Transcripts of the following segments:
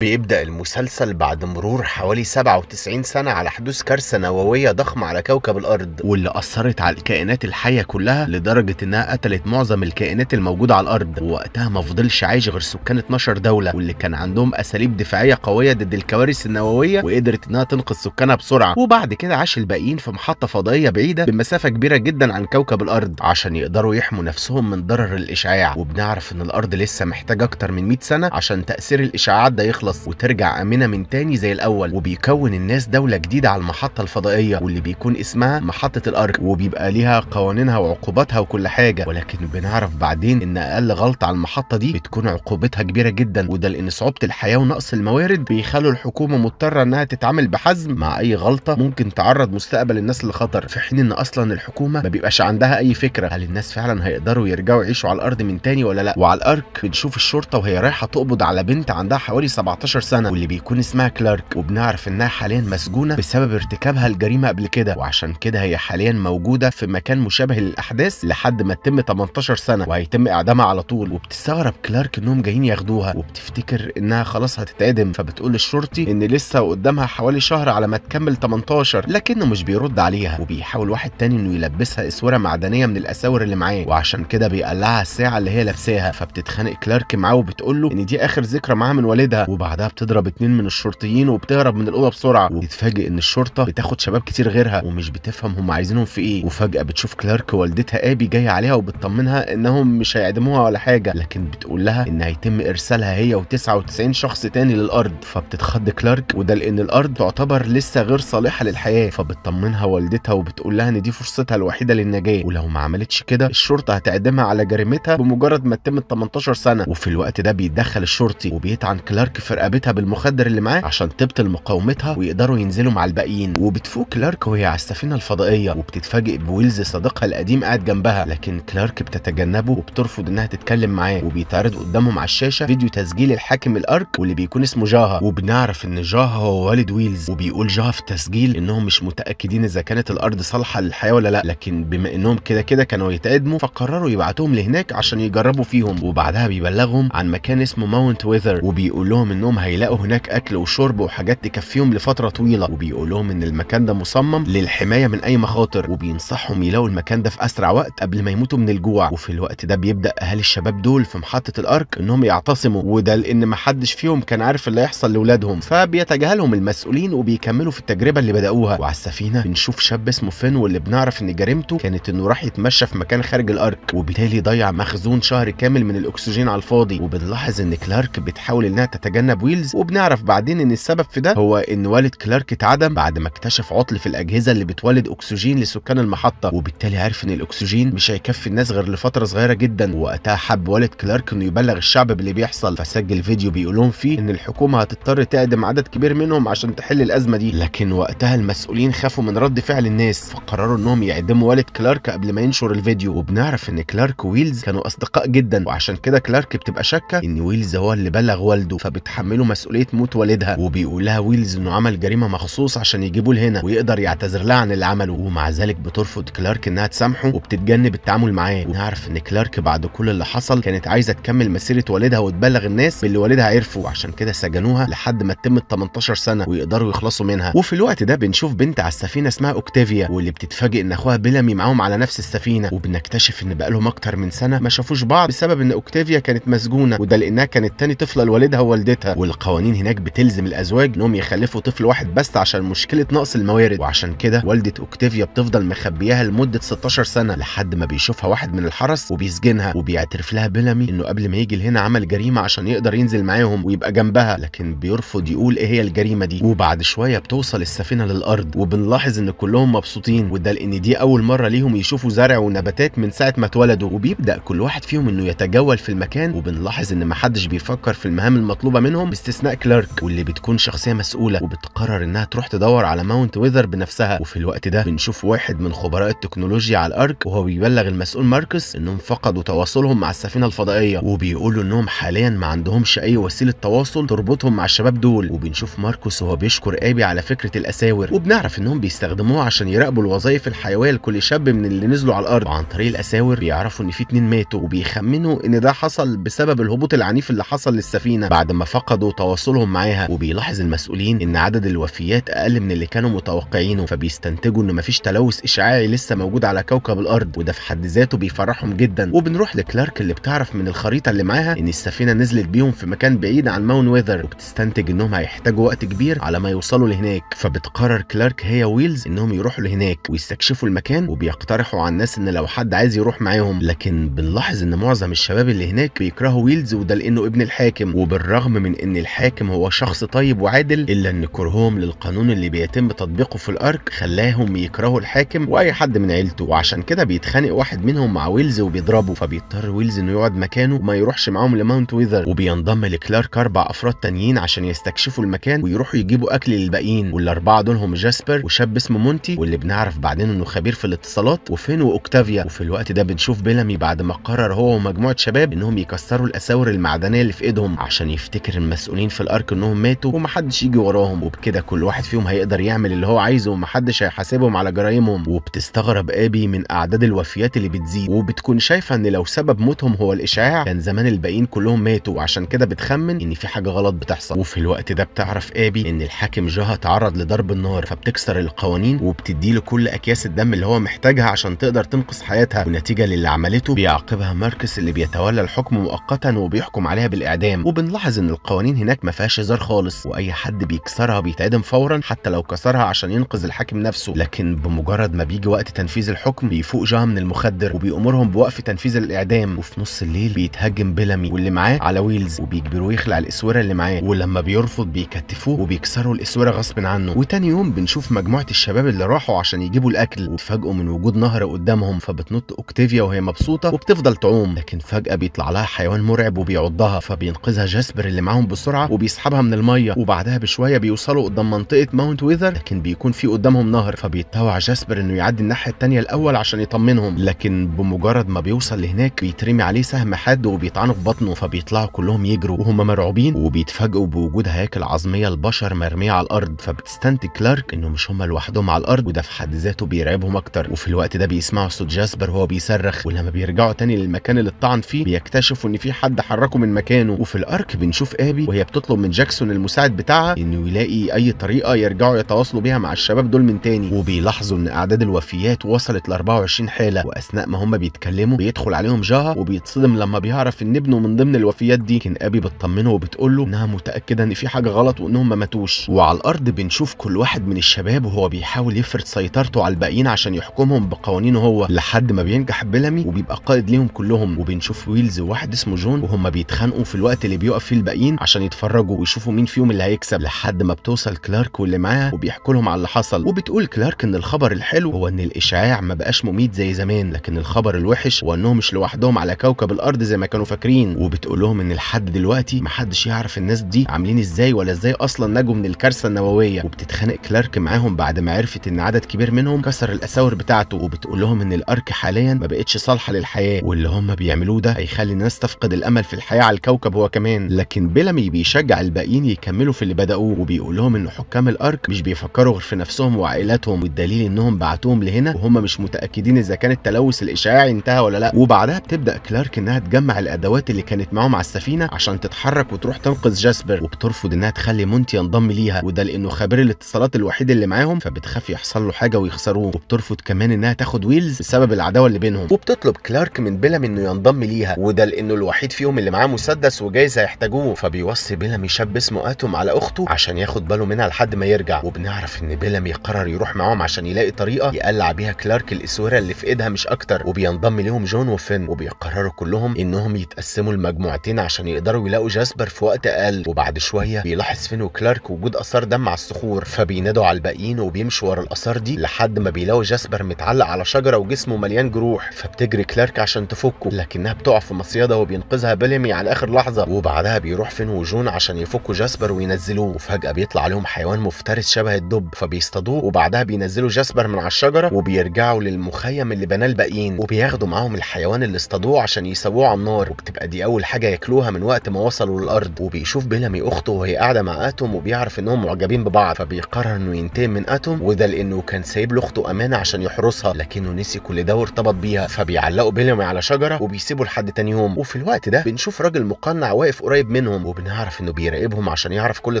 بيبدأ المسلسل بعد مرور حوالي 97 سنة على حدوث كارثة نووية ضخمة على كوكب الأرض واللي أثرت على الكائنات الحية كلها لدرجة إنها قتلت معظم الكائنات الموجودة على الأرض ووقتها ما فضلش عايش غير سكان 12 دولة واللي كان عندهم أساليب دفاعية قوية ضد الكوارث النووية وقدرت إنها تنقذ سكانها بسرعة وبعد كده عاش الباقيين في محطة فضائية بعيدة بمسافة كبيرة جدا عن كوكب الأرض عشان يقدروا يحموا نفسهم من ضرر الإشعاع وبنعرف إن الأرض لسه محتاجة أكتر من 100 سنة عشان تأثير الإشعاعات ده يخلص تخلص وترجع آمنة من تاني زي الأول وبيكون الناس دولة جديدة على المحطة الفضائية واللي بيكون اسمها محطة الأرك وبيبقى ليها قوانينها وعقوباتها وكل حاجة ولكن بنعرف بعدين إن أقل غلطة على المحطة دي بتكون عقوبتها كبيرة جدا وده لأن صعوبة الحياة ونقص الموارد بيخلوا الحكومة مضطرة إنها تتعامل بحزم مع أي غلطة ممكن تعرض مستقبل الناس لخطر في حين إن أصلا الحكومة ما بيبقاش عندها أي فكرة هل الناس فعلا هيقدروا يرجعوا يعيشوا على الأرض من تاني ولا لا وعلى الأرك بنشوف الشرطة وهي رايحة تقبض على بنت عندها حوالي 17 14 سنه واللي بيكون اسمها كلارك وبنعرف انها حاليا مسجونه بسبب ارتكابها الجريمه قبل كده وعشان كده هي حاليا موجوده في مكان مشابه للاحداث لحد ما تتم 18 سنه وهيتم اعدامها على طول وبتستغرب كلارك انهم جايين ياخدوها وبتفتكر انها خلاص هتتعدم فبتقول للشرطي ان لسه قدامها حوالي شهر على ما تكمل 18 لكنه مش بيرد عليها وبيحاول واحد تاني انه يلبسها اسوره معدنيه من الاساور اللي معاه وعشان كده بيقلعها الساعه اللي هي لابساها فبتتخانق كلارك معاه وبتقول له ان دي اخر ذكرى معاها من والدها وبعد وبعدها بتضرب اتنين من الشرطيين وبتهرب من الاوضه بسرعه وبتتفاجئ ان الشرطه بتاخد شباب كتير غيرها ومش بتفهم هم عايزينهم في ايه وفجاه بتشوف كلارك والدتها ابي جايه عليها وبتطمنها انهم مش هيعدموها ولا حاجه لكن بتقول لها ان هيتم ارسالها هي و99 شخص تاني للارض فبتتخض كلارك وده لان الارض تعتبر لسه غير صالحه للحياه فبتطمنها والدتها وبتقول لها ان دي فرصتها الوحيده للنجاه ولو ما عملتش كده الشرطه هتعدمها على جريمتها بمجرد ما تتم 18 سنه وفي الوقت ده بيتدخل الشرطي وبيطعن كلارك في رقبتها بالمخدر اللي معاه عشان تبطل مقاومتها ويقدروا ينزلوا مع الباقيين وبتفوق كلارك وهي على السفينه الفضائيه وبتتفاجئ بويلز صديقها القديم قاعد جنبها لكن كلارك بتتجنبه وبترفض انها تتكلم معاه وبيتعرض قدامهم على الشاشه فيديو تسجيل الحاكم الارك واللي بيكون اسمه جاها وبنعرف ان جاها هو والد ويلز وبيقول جاها في التسجيل انهم مش متاكدين اذا كانت الارض صالحه للحياه ولا لا لكن بما انهم كده كده كانوا يتقدموا فقرروا يبعتوهم لهناك عشان يجربوا فيهم وبعدها بيبلغهم عن مكان اسمه ماونت ويذر وبيقول لهم ان انهم هيلاقوا هناك اكل وشرب وحاجات تكفيهم لفتره طويله وبيقول لهم ان المكان ده مصمم للحمايه من اي مخاطر وبينصحهم يلاقوا المكان ده في اسرع وقت قبل ما يموتوا من الجوع وفي الوقت ده بيبدا اهالي الشباب دول في محطه الارك انهم يعتصموا وده لان محدش فيهم كان عارف اللي هيحصل لاولادهم فبيتجاهلهم المسؤولين وبيكملوا في التجربه اللي بداوها وعلى السفينه بنشوف شاب اسمه فين واللي بنعرف ان جريمته كانت انه راح يتمشى في مكان خارج الارك وبالتالي ضيع مخزون شهر كامل من الاكسجين على الفاضي وبنلاحظ ان كلارك بتحاول انها تتجنب ويلز وبنعرف بعدين ان السبب في ده هو ان والد كلارك اتعدم بعد ما اكتشف عطل في الاجهزه اللي بتولد اكسجين لسكان المحطه وبالتالي عرف ان الاكسجين مش هيكفي الناس غير لفتره صغيره جدا وقتها حب والد كلارك انه يبلغ الشعب باللي بيحصل فسجل فيديو بيقول لهم فيه ان الحكومه هتضطر تعدم عدد كبير منهم عشان تحل الازمه دي لكن وقتها المسؤولين خافوا من رد فعل الناس فقرروا انهم يعدموا والد كلارك قبل ما ينشر الفيديو وبنعرف ان كلارك وويلز كانوا اصدقاء جدا وعشان كده كلارك بتبقى شاكه ان ويلز هو اللي بلغ والده فبتحمل بتحمله مسؤوليه موت والدها وبيقول لها ويلز انه عمل جريمه مخصوص عشان يجيبه لهنا ويقدر يعتذر لها عن اللي عمله ومع ذلك بترفض كلارك انها تسامحه وبتتجنب التعامل معاه ونعرف ان كلارك بعد كل اللي حصل كانت عايزه تكمل مسيره والدها وتبلغ الناس باللي والدها عرفه وعشان كده سجنوها لحد ما تتم ال 18 سنه ويقدروا يخلصوا منها وفي الوقت ده بنشوف بنت على السفينه اسمها اوكتافيا واللي بتتفاجئ ان اخوها بيلامي معاهم على نفس السفينه وبنكتشف ان بقى لهم اكتر من سنه ما شافوش بعض بسبب ان اوكتافيا كانت مسجونه وده لانها كانت تاني طفله لوالدها ووالدتها والقوانين هناك بتلزم الازواج انهم يخلفوا طفل واحد بس عشان مشكله نقص الموارد وعشان كده والده اوكتيفيا بتفضل مخبياها لمده 16 سنه لحد ما بيشوفها واحد من الحرس وبيسجنها وبيعترف لها بيلامي انه قبل ما يجي لهنا عمل جريمه عشان يقدر ينزل معاهم ويبقى جنبها لكن بيرفض يقول ايه هي الجريمه دي وبعد شويه بتوصل السفينه للارض وبنلاحظ ان كلهم مبسوطين وده لان دي اول مره ليهم يشوفوا زرع ونباتات من ساعه ما اتولدوا وبيبدا كل واحد فيهم انه يتجول في المكان وبنلاحظ ان محدش بيفكر في المهام المطلوبه منه منهم باستثناء كلارك واللي بتكون شخصيه مسؤوله وبتقرر انها تروح تدور على ماونت ويذر بنفسها وفي الوقت ده بنشوف واحد من خبراء التكنولوجيا على الارك وهو بيبلغ المسؤول ماركس انهم فقدوا تواصلهم مع السفينه الفضائيه وبيقولوا انهم حاليا ما عندهمش اي وسيله تواصل تربطهم مع الشباب دول وبنشوف ماركوس وهو بيشكر ابي على فكره الاساور وبنعرف انهم بيستخدموها عشان يراقبوا الوظائف الحيويه لكل شاب من اللي نزلوا على الارض وعن طريق الاساور بيعرفوا ان في اتنين ماتوا وبيخمنوا ان ده حصل بسبب الهبوط العنيف اللي حصل للسفينه بعد ما فقد فقدوا تواصلهم معاها وبيلاحظ المسؤولين ان عدد الوفيات اقل من اللي كانوا متوقعينه فبيستنتجوا ان مفيش تلوث اشعاعي لسه موجود على كوكب الارض وده في حد ذاته بيفرحهم جدا وبنروح لكلارك اللي بتعرف من الخريطه اللي معاها ان السفينه نزلت بيهم في مكان بعيد عن ماون ويذر وبتستنتج انهم هيحتاجوا وقت كبير على ما يوصلوا لهناك فبتقرر كلارك هي ويلز انهم يروحوا لهناك ويستكشفوا المكان وبيقترحوا على الناس ان لو حد عايز يروح معاهم لكن بنلاحظ ان معظم الشباب اللي هناك بيكرهوا ويلز وده لانه ابن الحاكم وبالرغم من ان الحاكم هو شخص طيب وعادل الا ان كرههم للقانون اللي بيتم تطبيقه في الارك خلاهم يكرهوا الحاكم واي حد من عيلته وعشان كده بيتخانق واحد منهم مع ويلز وبيضربه فبيضطر ويلز انه يقعد مكانه وما يروحش معاهم لماونت ويذر وبينضم لكلارك اربع افراد تانيين عشان يستكشفوا المكان ويروحوا يجيبوا اكل للباقيين والاربعه دول هم جاسبر وشاب اسمه مونتي واللي بنعرف بعدين انه خبير في الاتصالات وفين واوكتافيا وفي الوقت ده بنشوف بيلامي بعد ما قرر هو ومجموعه شباب انهم يكسروا الاساور المعدنيه اللي في ايدهم عشان يفتكر المسؤولين في الارك انهم ماتوا ومحدش يجي وراهم وبكده كل واحد فيهم هيقدر يعمل اللي هو عايزه ومحدش هيحاسبهم على جرايمهم وبتستغرب ابي من اعداد الوفيات اللي بتزيد وبتكون شايفه ان لو سبب موتهم هو الاشعاع كان زمان الباقيين كلهم ماتوا وعشان كده بتخمن ان في حاجه غلط بتحصل وفي الوقت ده بتعرف ابي ان الحاكم جها تعرض لضرب النار فبتكسر القوانين وبتدي له كل اكياس الدم اللي هو محتاجها عشان تقدر تنقذ حياتها ونتيجه للي عملته بيعاقبها ماركس اللي بيتولى الحكم مؤقتا وبيحكم عليها بالاعدام وبنلاحظ ان القوانين القوانين هناك ما فيهاش هزار خالص واي حد بيكسرها بيتعدم فورا حتى لو كسرها عشان ينقذ الحاكم نفسه لكن بمجرد ما بيجي وقت تنفيذ الحكم بيفوق جها من المخدر وبيأمرهم بوقف تنفيذ الاعدام وفي نص الليل بيتهاجم بيلامي واللي معاه على ويلز وبيجبروه يخلع الاسوره اللي معاه ولما بيرفض بيكتفوه وبيكسروا الاسوره غصب عنه وتاني يوم بنشوف مجموعه الشباب اللي راحوا عشان يجيبوا الاكل واتفاجئوا من وجود نهر قدامهم فبتنط اوكتيفيا وهي مبسوطه وبتفضل تعوم لكن فجاه بيطلع لها حيوان مرعب وبيعضها فبينقذها جاسبر اللي معاهم بسرعه وبيسحبها من الميه وبعدها بشويه بيوصلوا قدام منطقه ماونت ويذر لكن بيكون في قدامهم نهر فبيتطوع جاسبر انه يعدي الناحيه الثانيه الاول عشان يطمنهم لكن بمجرد ما بيوصل لهناك بيترمي عليه سهم حاد وبيطعنه في بطنه فبيطلعوا كلهم يجروا وهم مرعوبين وبيتفاجئوا بوجود هياكل عظميه البشر مرميه على الارض فبتستنتج كلارك انه مش هم لوحدهم على الارض وده في حد ذاته بيرعبهم اكتر وفي الوقت ده بيسمعوا صوت جاسبر وهو بيصرخ ولما بيرجعوا تاني للمكان اللي اتطعن فيه بيكتشفوا ان في حد حركه من مكانه وفي الارك بنشوف الشبابي وهي بتطلب من جاكسون المساعد بتاعها انه يلاقي اي طريقه يرجعوا يتواصلوا بيها مع الشباب دول من تاني وبيلاحظوا ان اعداد الوفيات وصلت ل 24 حاله واثناء ما هم بيتكلموا بيدخل عليهم جاها وبيتصدم لما بيعرف ان ابنه من ضمن الوفيات دي كان ابي بتطمنه وبتقول له انها متاكده ان في حاجه غلط وانهم ما ماتوش وعلى الارض بنشوف كل واحد من الشباب وهو بيحاول يفرض سيطرته على الباقيين عشان يحكمهم بقوانينه هو لحد ما بينجح بيلامي وبيبقى قائد ليهم كلهم وبنشوف ويلز وواحد اسمه جون وهم بيتخانقوا في الوقت اللي بيقف فيه الباقيين عشان يتفرجوا ويشوفوا مين فيهم اللي هيكسب لحد ما بتوصل كلارك واللي معاه وبيحكوا لهم على اللي حصل وبتقول كلارك ان الخبر الحلو هو ان الاشعاع ما بقاش مميت زي زمان لكن الخبر الوحش هو انهم مش لوحدهم على كوكب الارض زي ما كانوا فاكرين وبتقول لهم ان لحد دلوقتي محدش يعرف الناس دي عاملين ازاي ولا ازاي اصلا نجوا من الكارثه النوويه وبتتخانق كلارك معاهم بعد ما عرفت ان عدد كبير منهم كسر الاساور بتاعته وبتقول لهم ان الارك حاليا ما بقتش صالحه للحياه واللي هم بيعملوه ده هيخلي الناس تفقد الامل في الحياه على الكوكب هو كمان لكن بلا بيلامي بيشجع الباقيين يكملوا في اللي بدأوه وبيقول لهم إن حكام الأرك مش بيفكروا غير في نفسهم وعائلاتهم والدليل إنهم بعتوهم لهنا وهم مش متأكدين إذا كان التلوث الإشعاعي انتهى ولا لا وبعدها بتبدأ كلارك إنها تجمع الأدوات اللي كانت معاهم على السفينة عشان تتحرك وتروح تنقذ جاسبر وبترفض إنها تخلي مونتي ينضم ليها وده لأنه خبير الاتصالات الوحيد اللي معاهم فبتخاف يحصل له حاجة ويخسروه وبترفض كمان إنها تاخد ويلز بسبب العداوة اللي بينهم وبتطلب كلارك من بيلامي إنه ينضم ليها وده لأنه الوحيد فيهم اللي معاه مسدس وجايز هيحتاجوه بيوصي بيلامي شاب اسمه اتوم على اخته عشان ياخد باله منها لحد ما يرجع وبنعرف ان بيلامي قرر يروح معاهم عشان يلاقي طريقه يقلع بيها كلارك الاسوره اللي في ايدها مش اكتر وبينضم ليهم جون وفين وبيقرروا كلهم انهم يتقسموا لمجموعتين عشان يقدروا يلاقوا جاسبر في وقت اقل وبعد شويه بيلاحظ فين وكلارك وجود اثار دم على الصخور فبينادوا على الباقيين وبيمشوا ورا الاثار دي لحد ما بيلاقوا جاسبر متعلق على شجره وجسمه مليان جروح فبتجري كلارك عشان تفكه لكنها بتقع في مصيده وبينقذها بيلمي على اخر لحظه وبعدها بيروح فين وجون عشان يفكوا جاسبر وينزلوه وفجاه بيطلع عليهم حيوان مفترس شبه الدب فبيصطادوه وبعدها بينزلوا جاسبر من على الشجره وبيرجعوا للمخيم اللي بناه الباقيين وبياخدوا معاهم الحيوان اللي اصطادوه عشان يسووه على النار وبتبقى دي اول حاجه ياكلوها من وقت ما وصلوا للارض وبيشوف بيلامي اخته وهي قاعده مع اتوم وبيعرف انهم معجبين ببعض فبيقرر انه ينتقم من اتوم وده لانه كان سايب له اخته امانه عشان يحرسها لكنه نسي كل ده وارتبط بيها فبيعلقوا بيلامي على شجره وبيسيبه لحد تاني يوم وفي الوقت ده بنشوف راجل مقنع واقف قريب منهم وبنعرف انه بيراقبهم عشان يعرف كل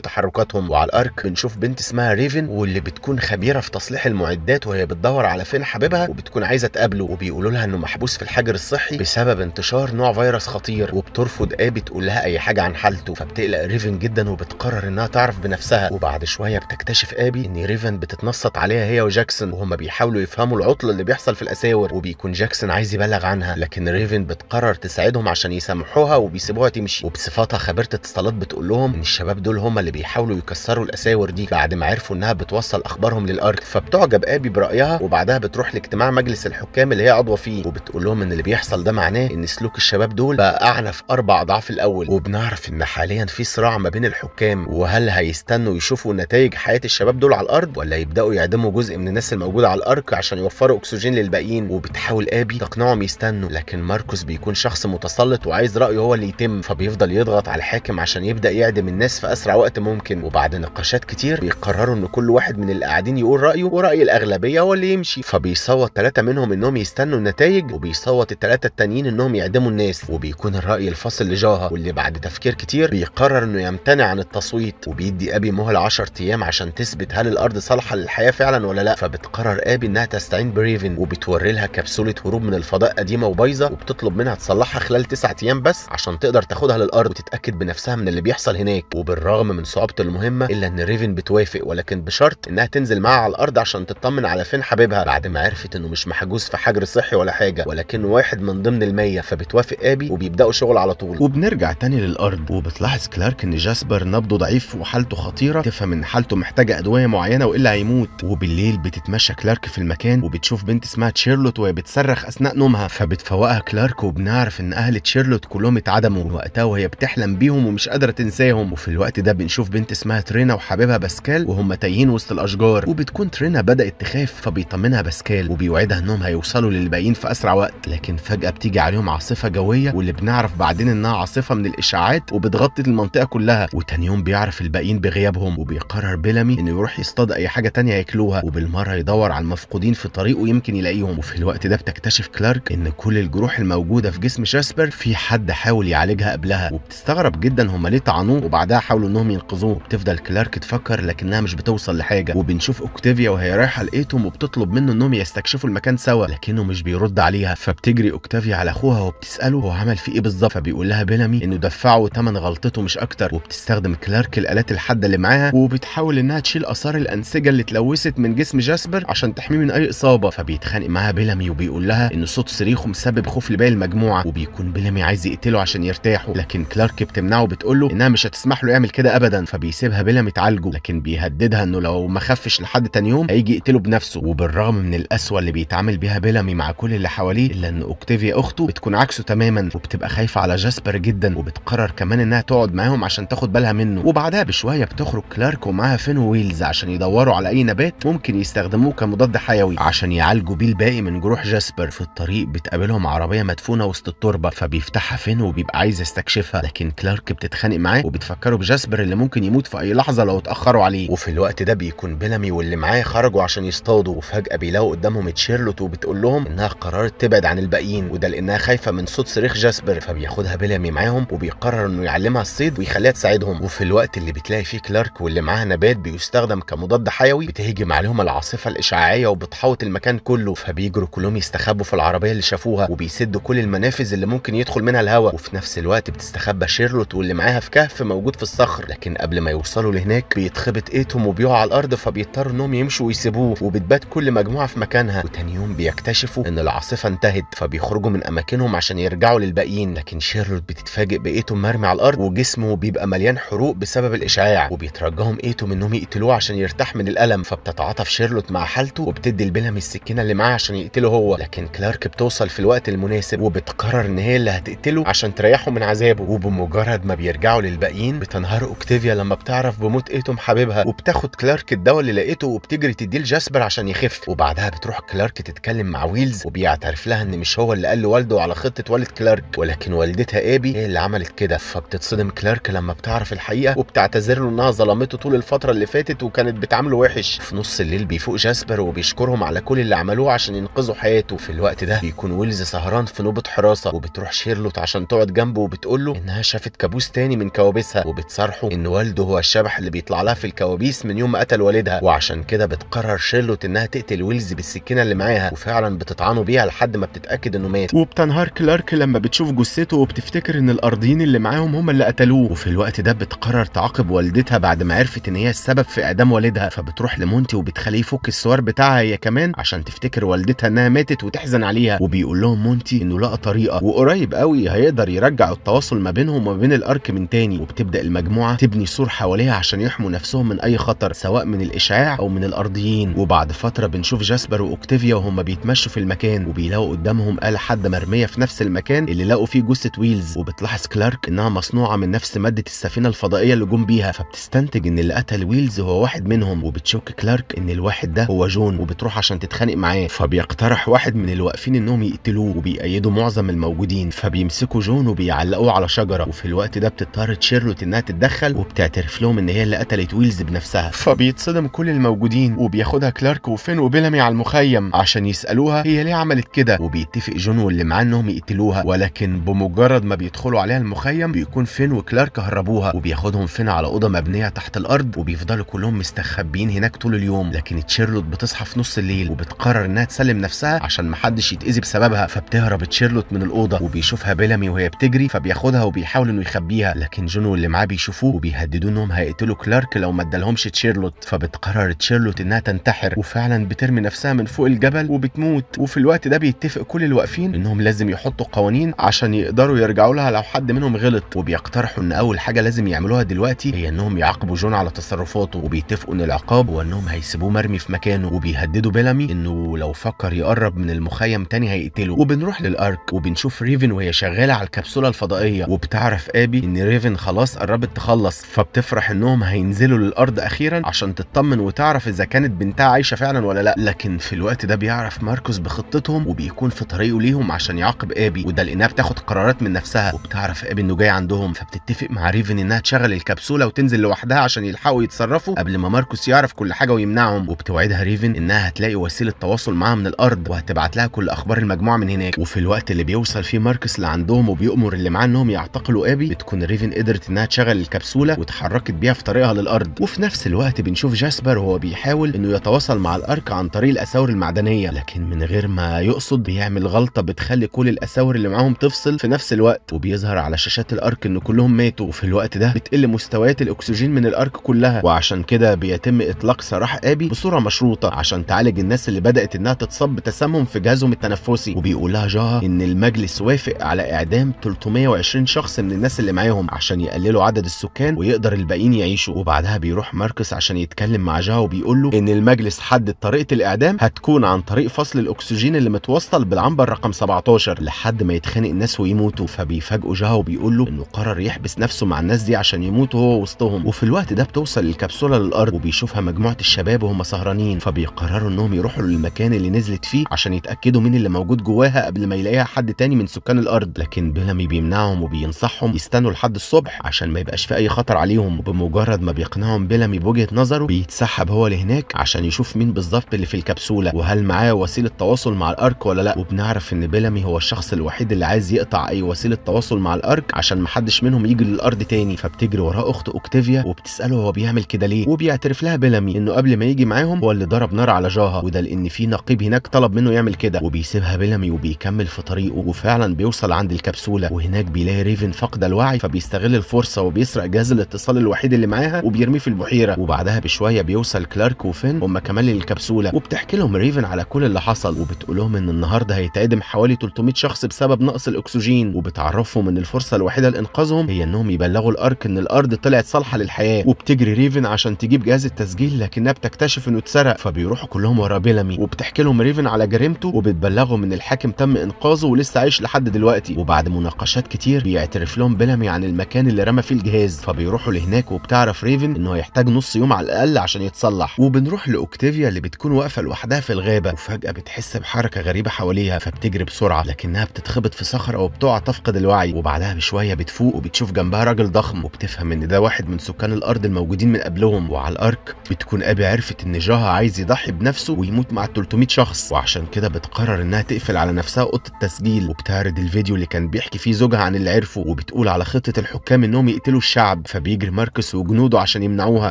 تحركاتهم وعلى الارك بنشوف بنت اسمها ريفن واللي بتكون خبيره في تصليح المعدات وهي بتدور على فين حبيبها وبتكون عايزه تقابله وبيقولوا لها انه محبوس في الحجر الصحي بسبب انتشار نوع فيروس خطير وبترفض ابي تقول لها اي حاجه عن حالته فبتقلق ريفن جدا وبتقرر انها تعرف بنفسها وبعد شويه بتكتشف ابي ان ريفن بتتنصت عليها هي وجاكسون وهما بيحاولوا يفهموا العطل اللي بيحصل في الاساور وبيكون جاكسون عايز يبلغ عنها لكن ريفن بتقرر تساعدهم عشان يسامحوها وبيسيبوها تمشي وبصفتها خبيره اتصالات بتقول لهم ان الشباب دول هم اللي بيحاولوا يكسروا الاساور دي بعد ما عرفوا انها بتوصل اخبارهم للارك فبتعجب ابي برايها وبعدها بتروح لاجتماع مجلس الحكام اللي هي عضوه فيه وبتقول لهم ان اللي بيحصل ده معناه ان سلوك الشباب دول بقى اعنف اربع اضعاف الاول وبنعرف ان حاليا في صراع ما بين الحكام وهل هيستنوا يشوفوا نتائج حياه الشباب دول على الارض ولا يبداوا يعدموا جزء من الناس الموجوده على الارك عشان يوفروا اكسجين للباقيين وبتحاول ابي تقنعهم يستنوا لكن ماركوس بيكون شخص متسلط وعايز رايه هو اللي يتم فبيفضل يضغط على الحاكم العالم عشان يبدا يعدم الناس في اسرع وقت ممكن وبعد نقاشات كتير بيقرروا ان كل واحد من اللي قاعدين يقول رايه وراي الاغلبيه هو اللي يمشي فبيصوت ثلاثه منهم انهم يستنوا النتائج وبيصوت الثلاثه التانيين انهم يعدموا الناس وبيكون الراي الفاصل لجاها واللي بعد تفكير كتير بيقرر انه يمتنع عن التصويت وبيدي ابي مهل 10 ايام عشان تثبت هل الارض صالحه للحياه فعلا ولا لا فبتقرر ابي انها تستعين بريفن وبتوري لها كبسوله هروب من الفضاء قديمه وبايظه وبتطلب منها تصلحها خلال 9 ايام بس عشان تقدر تاخدها للارض وتتاكد بنفسها نفسها من اللي بيحصل هناك وبالرغم من صعوبة المهمة إلا إن ريفن بتوافق ولكن بشرط إنها تنزل معاها على الأرض عشان تطمن على فين حبيبها بعد ما عرفت إنه مش محجوز في حجر صحي ولا حاجة ولكن واحد من ضمن المية فبتوافق آبي وبيبدأوا شغل على طول وبنرجع تاني للأرض وبتلاحظ كلارك إن جاسبر نبضه ضعيف وحالته خطيرة تفهم إن حالته محتاجة أدوية معينة وإلا هيموت وبالليل بتتمشى كلارك في المكان وبتشوف بنت اسمها تشيرلوت وهي بتصرخ أثناء نومها فبتفوقها كلارك وبنعرف إن أهل تشيرلوت كلهم اتعدموا وقتها وهي بتحلم بيهم ومش قادره تنساهم وفي الوقت ده بنشوف بنت اسمها ترينا وحبيبها باسكال وهم تايهين وسط الاشجار وبتكون ترينا بدات تخاف فبيطمنها باسكال وبيوعدها انهم هيوصلوا للباقيين في اسرع وقت لكن فجاه بتيجي عليهم عاصفه جويه واللي بنعرف بعدين انها عاصفه من الاشاعات وبتغطي المنطقه كلها وتاني يوم بيعرف الباقيين بغيابهم وبيقرر بيلامي انه يروح يصطاد اي حاجه تانية ياكلوها وبالمره يدور على المفقودين في طريقه يمكن يلاقيهم وفي الوقت ده بتكتشف كلارك ان كل الجروح الموجوده في جسم شاسبر في حد حاول يعالجها قبلها وبتستغرب جدا جدا هم ليه طعنوه وبعدها حاولوا انهم ينقذوه بتفضل كلارك تفكر لكنها مش بتوصل لحاجه وبنشوف اوكتافيا وهي رايحه لقيتهم وبتطلب منه انهم يستكشفوا المكان سوا لكنه مش بيرد عليها فبتجري اوكتافيا على اخوها وبتساله هو عمل فيه ايه بالظبط فبيقول لها بيلامي انه دفعه ثمن غلطته مش اكتر وبتستخدم كلارك الالات الحاده اللي معاها وبتحاول انها تشيل اثار الانسجه اللي اتلوثت من جسم جاسبر عشان تحميه من اي اصابه فبيتخانق معاها بيلامي وبيقول لها ان صوت صريخه مسبب خوف لباقي المجموعه وبيكون بيلامي عايز يقتله عشان يرتاحوا لكن كلارك بتمنعه وبتقول له انها مش هتسمح له يعمل كده ابدا فبيسيبها بلا ما لكن بيهددها انه لو ما خفش لحد تاني يوم هيجي يقتله بنفسه وبالرغم من القسوه اللي بيتعامل بيها بيلامي مع كل اللي حواليه الا ان اوكتيفيا اخته بتكون عكسه تماما وبتبقى خايفه على جاسبر جدا وبتقرر كمان انها تقعد معاهم عشان تاخد بالها منه وبعدها بشويه بتخرج كلارك ومعاها فين ويلز عشان يدوروا على اي نبات ممكن يستخدموه كمضاد حيوي عشان يعالجوا بيه الباقي من جروح جاسبر في الطريق بتقابلهم عربيه مدفونه وسط التربه فبيفتحها فين وبيبقى عايز يستكشفها لكن كلارك بتتخانق معاه وبتفكره بجاسبر اللي ممكن يموت في اي لحظه لو اتاخروا عليه وفي الوقت ده بيكون بيلامي واللي معاه خرجوا عشان يصطادوا وفجاه بيلاقوا قدامهم تشيرلوت وبتقول لهم انها قررت تبعد عن الباقيين وده لانها خايفه من صوت صريخ جاسبر فبياخدها بيلامي معاهم وبيقرر انه يعلمها الصيد ويخليها تساعدهم وفي الوقت اللي بتلاقي فيه كلارك واللي معاه نبات بيستخدم كمضاد حيوي بتهجم عليهم العاصفه الاشعاعيه وبتحوط المكان كله فبيجروا كلهم يستخبوا في العربيه اللي شافوها وبيسدوا كل المنافذ اللي ممكن يدخل منها الهواء وفي نفس الوقت بتستخبى شيرلوت واللي معاها في كهف موجود في الصخر لكن قبل ما يوصلوا لهناك بيتخبط ايتهم وبيقع على الارض فبيضطروا انهم يمشوا ويسيبوه وبتبات كل مجموعه في مكانها وتاني يوم بيكتشفوا ان العاصفه انتهت فبيخرجوا من اماكنهم عشان يرجعوا للباقيين لكن شيرلوت بتتفاجئ بايتهم مرمي على الارض وجسمه بيبقى مليان حروق بسبب الاشعاع وبيترجاهم ايتهم انهم يقتلوه عشان يرتاح من الالم فبتتعاطف شيرلوت مع حالته وبتدي البلم السكينه اللي معاه عشان يقتله هو لكن كلارك بتوصل في الوقت المناسب وبتقرر ان هي اللي هتقتله عشان تريحه من عذابه وبمجرد ما بيرجعوا للباقيين بتنهار اوكتيفيا لما بتعرف بموت ايتوم حبيبها وبتاخد كلارك الدواء اللي لقيته وبتجري تديه لجاسبر عشان يخف وبعدها بتروح كلارك تتكلم مع ويلز وبيعترف لها ان مش هو اللي قال لوالده على خطه والد كلارك ولكن والدتها ايبي هي اللي عملت كده فبتتصدم كلارك لما بتعرف الحقيقه وبتعتذر له انها ظلمته طول الفتره اللي فاتت وكانت بتعامله وحش في نص الليل بيفوق جاسبر وبيشكرهم على كل اللي عملوه عشان ينقذوا حياته في الوقت ده بيكون ويلز سهران في نوبه حراسه وبتروح شيرلوت عشان تقعد جنبه وبتقول له انها شافت كابوس كابوس تاني من كوابيسها وبتصارحه ان والده هو الشبح اللي بيطلع لها في الكوابيس من يوم ما قتل والدها وعشان كده بتقرر شيرلوت انها تقتل ويلز بالسكينه اللي معاها وفعلا بتطعنه بيها لحد ما بتتاكد انه مات وبتنهار كلارك لما بتشوف جثته وبتفتكر ان الارضيين اللي معاهم هم اللي قتلوه وفي الوقت ده بتقرر تعاقب والدتها بعد ما عرفت ان هي السبب في اعدام والدها فبتروح لمونتي وبتخليه يفك السوار بتاعها هي كمان عشان تفتكر والدتها انها ماتت وتحزن عليها وبيقول لهم مونتي انه لقى طريقه وقريب قوي هيقدر يرجع التواصل ما بينهم وما بين الارض الارك من تاني وبتبدا المجموعه تبني سور حواليها عشان يحموا نفسهم من اي خطر سواء من الاشعاع او من الارضيين وبعد فتره بنشوف جاسبر واوكتيفيا وهم بيتمشوا في المكان وبيلاقوا قدامهم آلة حد مرمية في نفس المكان اللي لقوا فيه جثة ويلز وبتلاحظ كلارك إنها مصنوعة من نفس مادة السفينة الفضائية اللي جم بيها فبتستنتج إن اللي قتل ويلز هو واحد منهم وبتشك كلارك إن الواحد ده هو جون وبتروح عشان تتخانق معاه فبيقترح واحد من الواقفين إنهم يقتلوه وبيأيدوا معظم الموجودين فبيمسكوا جون وبيعلقوه على شجرة وفي الوقت ده ده بتضطر تشيرلوت انها تتدخل وبتعترف لهم ان هي اللي قتلت ويلز بنفسها فبيتصدم كل الموجودين وبياخدها كلارك وفين وبيلامي على المخيم عشان يسالوها هي ليه عملت كده وبيتفق جون واللي معاه انهم يقتلوها ولكن بمجرد ما بيدخلوا عليها المخيم بيكون فين وكلارك هربوها وبياخدهم فين على اوضه مبنيه تحت الارض وبيفضلوا كلهم مستخبيين هناك طول اليوم لكن تشيرلوت بتصحى في نص الليل وبتقرر انها تسلم نفسها عشان محدش يتاذي بسببها فبتهرب تشيرلوت من الاوضه وبيشوفها بيلامي وهي بتجري فبياخدها وبيحاول انه يخبيها بيها لكن جون واللي معاه بيشوفوه وبيهددوه انهم هيقتلوا كلارك لو ما ادالهمش تشيرلوت فبتقرر تشيرلوت انها تنتحر وفعلا بترمي نفسها من فوق الجبل وبتموت وفي الوقت ده بيتفق كل الواقفين انهم لازم يحطوا قوانين عشان يقدروا يرجعوا لها لو حد منهم غلط وبيقترحوا ان اول حاجه لازم يعملوها دلوقتي هي انهم يعاقبوا جون على تصرفاته وبيتفقوا ان العقاب هو انهم هيسيبوه مرمي في مكانه وبيهددوا بيلامي انه لو فكر يقرب من المخيم تاني هيقتله وبنروح للارك وبنشوف ريفن وهي شغاله على الكبسوله الفضائيه وبتعرف ابي بيه ان ريفن خلاص قربت تخلص فبتفرح انهم هينزلوا للارض اخيرا عشان تطمن وتعرف اذا كانت بنتها عايشه فعلا ولا لا لكن في الوقت ده بيعرف ماركوس بخطتهم وبيكون في طريقه ليهم عشان يعاقب ابي وده لانها بتاخد قرارات من نفسها وبتعرف ابي انه جاي عندهم فبتتفق مع ريفن انها تشغل الكبسوله وتنزل لوحدها عشان يلحقوا يتصرفوا قبل ما ماركوس يعرف كل حاجه ويمنعهم وبتوعدها ريفن انها هتلاقي وسيله تواصل معاها من الارض وهتبعت لها كل اخبار المجموعه من هناك وفي الوقت اللي بيوصل فيه ماركوس لعندهم وبيامر اللي معاه انهم يعتقلوا ابي تكون ريفن قدرت انها تشغل الكبسوله وتحركت بيها في طريقها للارض وفي نفس الوقت بنشوف جاسبر وهو بيحاول انه يتواصل مع الارك عن طريق الاساور المعدنيه لكن من غير ما يقصد بيعمل غلطه بتخلي كل الاساور اللي معاهم تفصل في نفس الوقت وبيظهر على شاشات الارك ان كلهم ماتوا وفي الوقت ده بتقل مستويات الاكسجين من الارك كلها وعشان كده بيتم اطلاق سراح ابي بصوره مشروطه عشان تعالج الناس اللي بدات انها تتصاب بتسمم في جهازهم التنفسي وبيقول لها جاها ان المجلس وافق على اعدام 320 شخص من الناس اللي معاهم عشان يقللوا عدد السكان ويقدر الباقيين يعيشوا وبعدها بيروح ماركس عشان يتكلم مع جاو وبيقول له ان المجلس حدد طريقه الاعدام هتكون عن طريق فصل الاكسجين اللي متوصل بالعنبر رقم 17 لحد ما يتخانق الناس ويموتوا فبيفاجئوا جاو وبيقول له انه قرر يحبس نفسه مع الناس دي عشان يموتوا هو وسطهم وفي الوقت ده بتوصل الكبسوله للارض وبيشوفها مجموعه الشباب وهم سهرانين فبيقرروا انهم يروحوا للمكان اللي نزلت فيه عشان يتاكدوا مين اللي موجود جواها قبل ما يلاقيها حد تاني من سكان الارض لكن بيلامي بيمنعهم وبينصحهم يستنوا مكانه لحد الصبح عشان ما يبقاش في اي خطر عليهم وبمجرد ما بيقنعهم بيلامي بوجهه نظره بيتسحب هو لهناك عشان يشوف مين بالظبط اللي في الكبسوله وهل معاه وسيله تواصل مع الارك ولا لا وبنعرف ان بيلامي هو الشخص الوحيد اللي عايز يقطع اي وسيله تواصل مع الارك عشان محدش منهم يجي للارض تاني فبتجري وراه اخت اوكتيفيا وبتساله هو بيعمل كده ليه وبيعترف لها بيلامي انه قبل ما يجي معاهم هو اللي ضرب نار على جاها وده لان في نقيب هناك طلب منه يعمل كده وبيسيبها بيلامي وبيكمل في طريقه وفعلا بيوصل عند الكبسوله وهناك بيلاقي ريفن فقد الوعي الدفاعي فبيستغل الفرصه وبيسرق جهاز الاتصال الوحيد اللي معاها وبيرميه في البحيره وبعدها بشويه بيوصل كلارك وفين هما كمان للكبسوله وبتحكي لهم ريفن على كل اللي حصل وبتقول لهم ان النهارده هيتعدم حوالي 300 شخص بسبب نقص الاكسجين وبتعرفهم ان الفرصه الوحيده لانقاذهم هي انهم يبلغوا الارك ان الارض طلعت صالحه للحياه وبتجري ريفن عشان تجيب جهاز التسجيل لكنها بتكتشف انه اتسرق فبيروحوا كلهم ورا بيلامي وبتحكي لهم ريفن على جريمته وبتبلغهم ان الحاكم تم انقاذه ولسه عايش لحد دلوقتي وبعد مناقشات كتير بيعترف لهم بيلامي رامي عن المكان اللي رمى فيه الجهاز فبيروحوا لهناك وبتعرف ريفن انه هيحتاج نص يوم على الاقل عشان يتصلح وبنروح لاوكتيفيا اللي بتكون واقفه لوحدها في الغابه وفجاه بتحس بحركه غريبه حواليها فبتجري بسرعه لكنها بتتخبط في صخره وبتقع تفقد الوعي وبعدها بشويه بتفوق وبتشوف جنبها راجل ضخم وبتفهم ان ده واحد من سكان الارض الموجودين من قبلهم وعلى الارك بتكون ابي عرفت ان جاها عايز يضحي بنفسه ويموت مع 300 شخص وعشان كده بتقرر انها تقفل على نفسها اوضه التسجيل وبتعرض الفيديو اللي كان بيحكي فيه زوجها عن اللي عرفه وبتقول على خ خطة الحكام انهم يقتلوا الشعب فبيجري ماركوس وجنوده عشان يمنعوها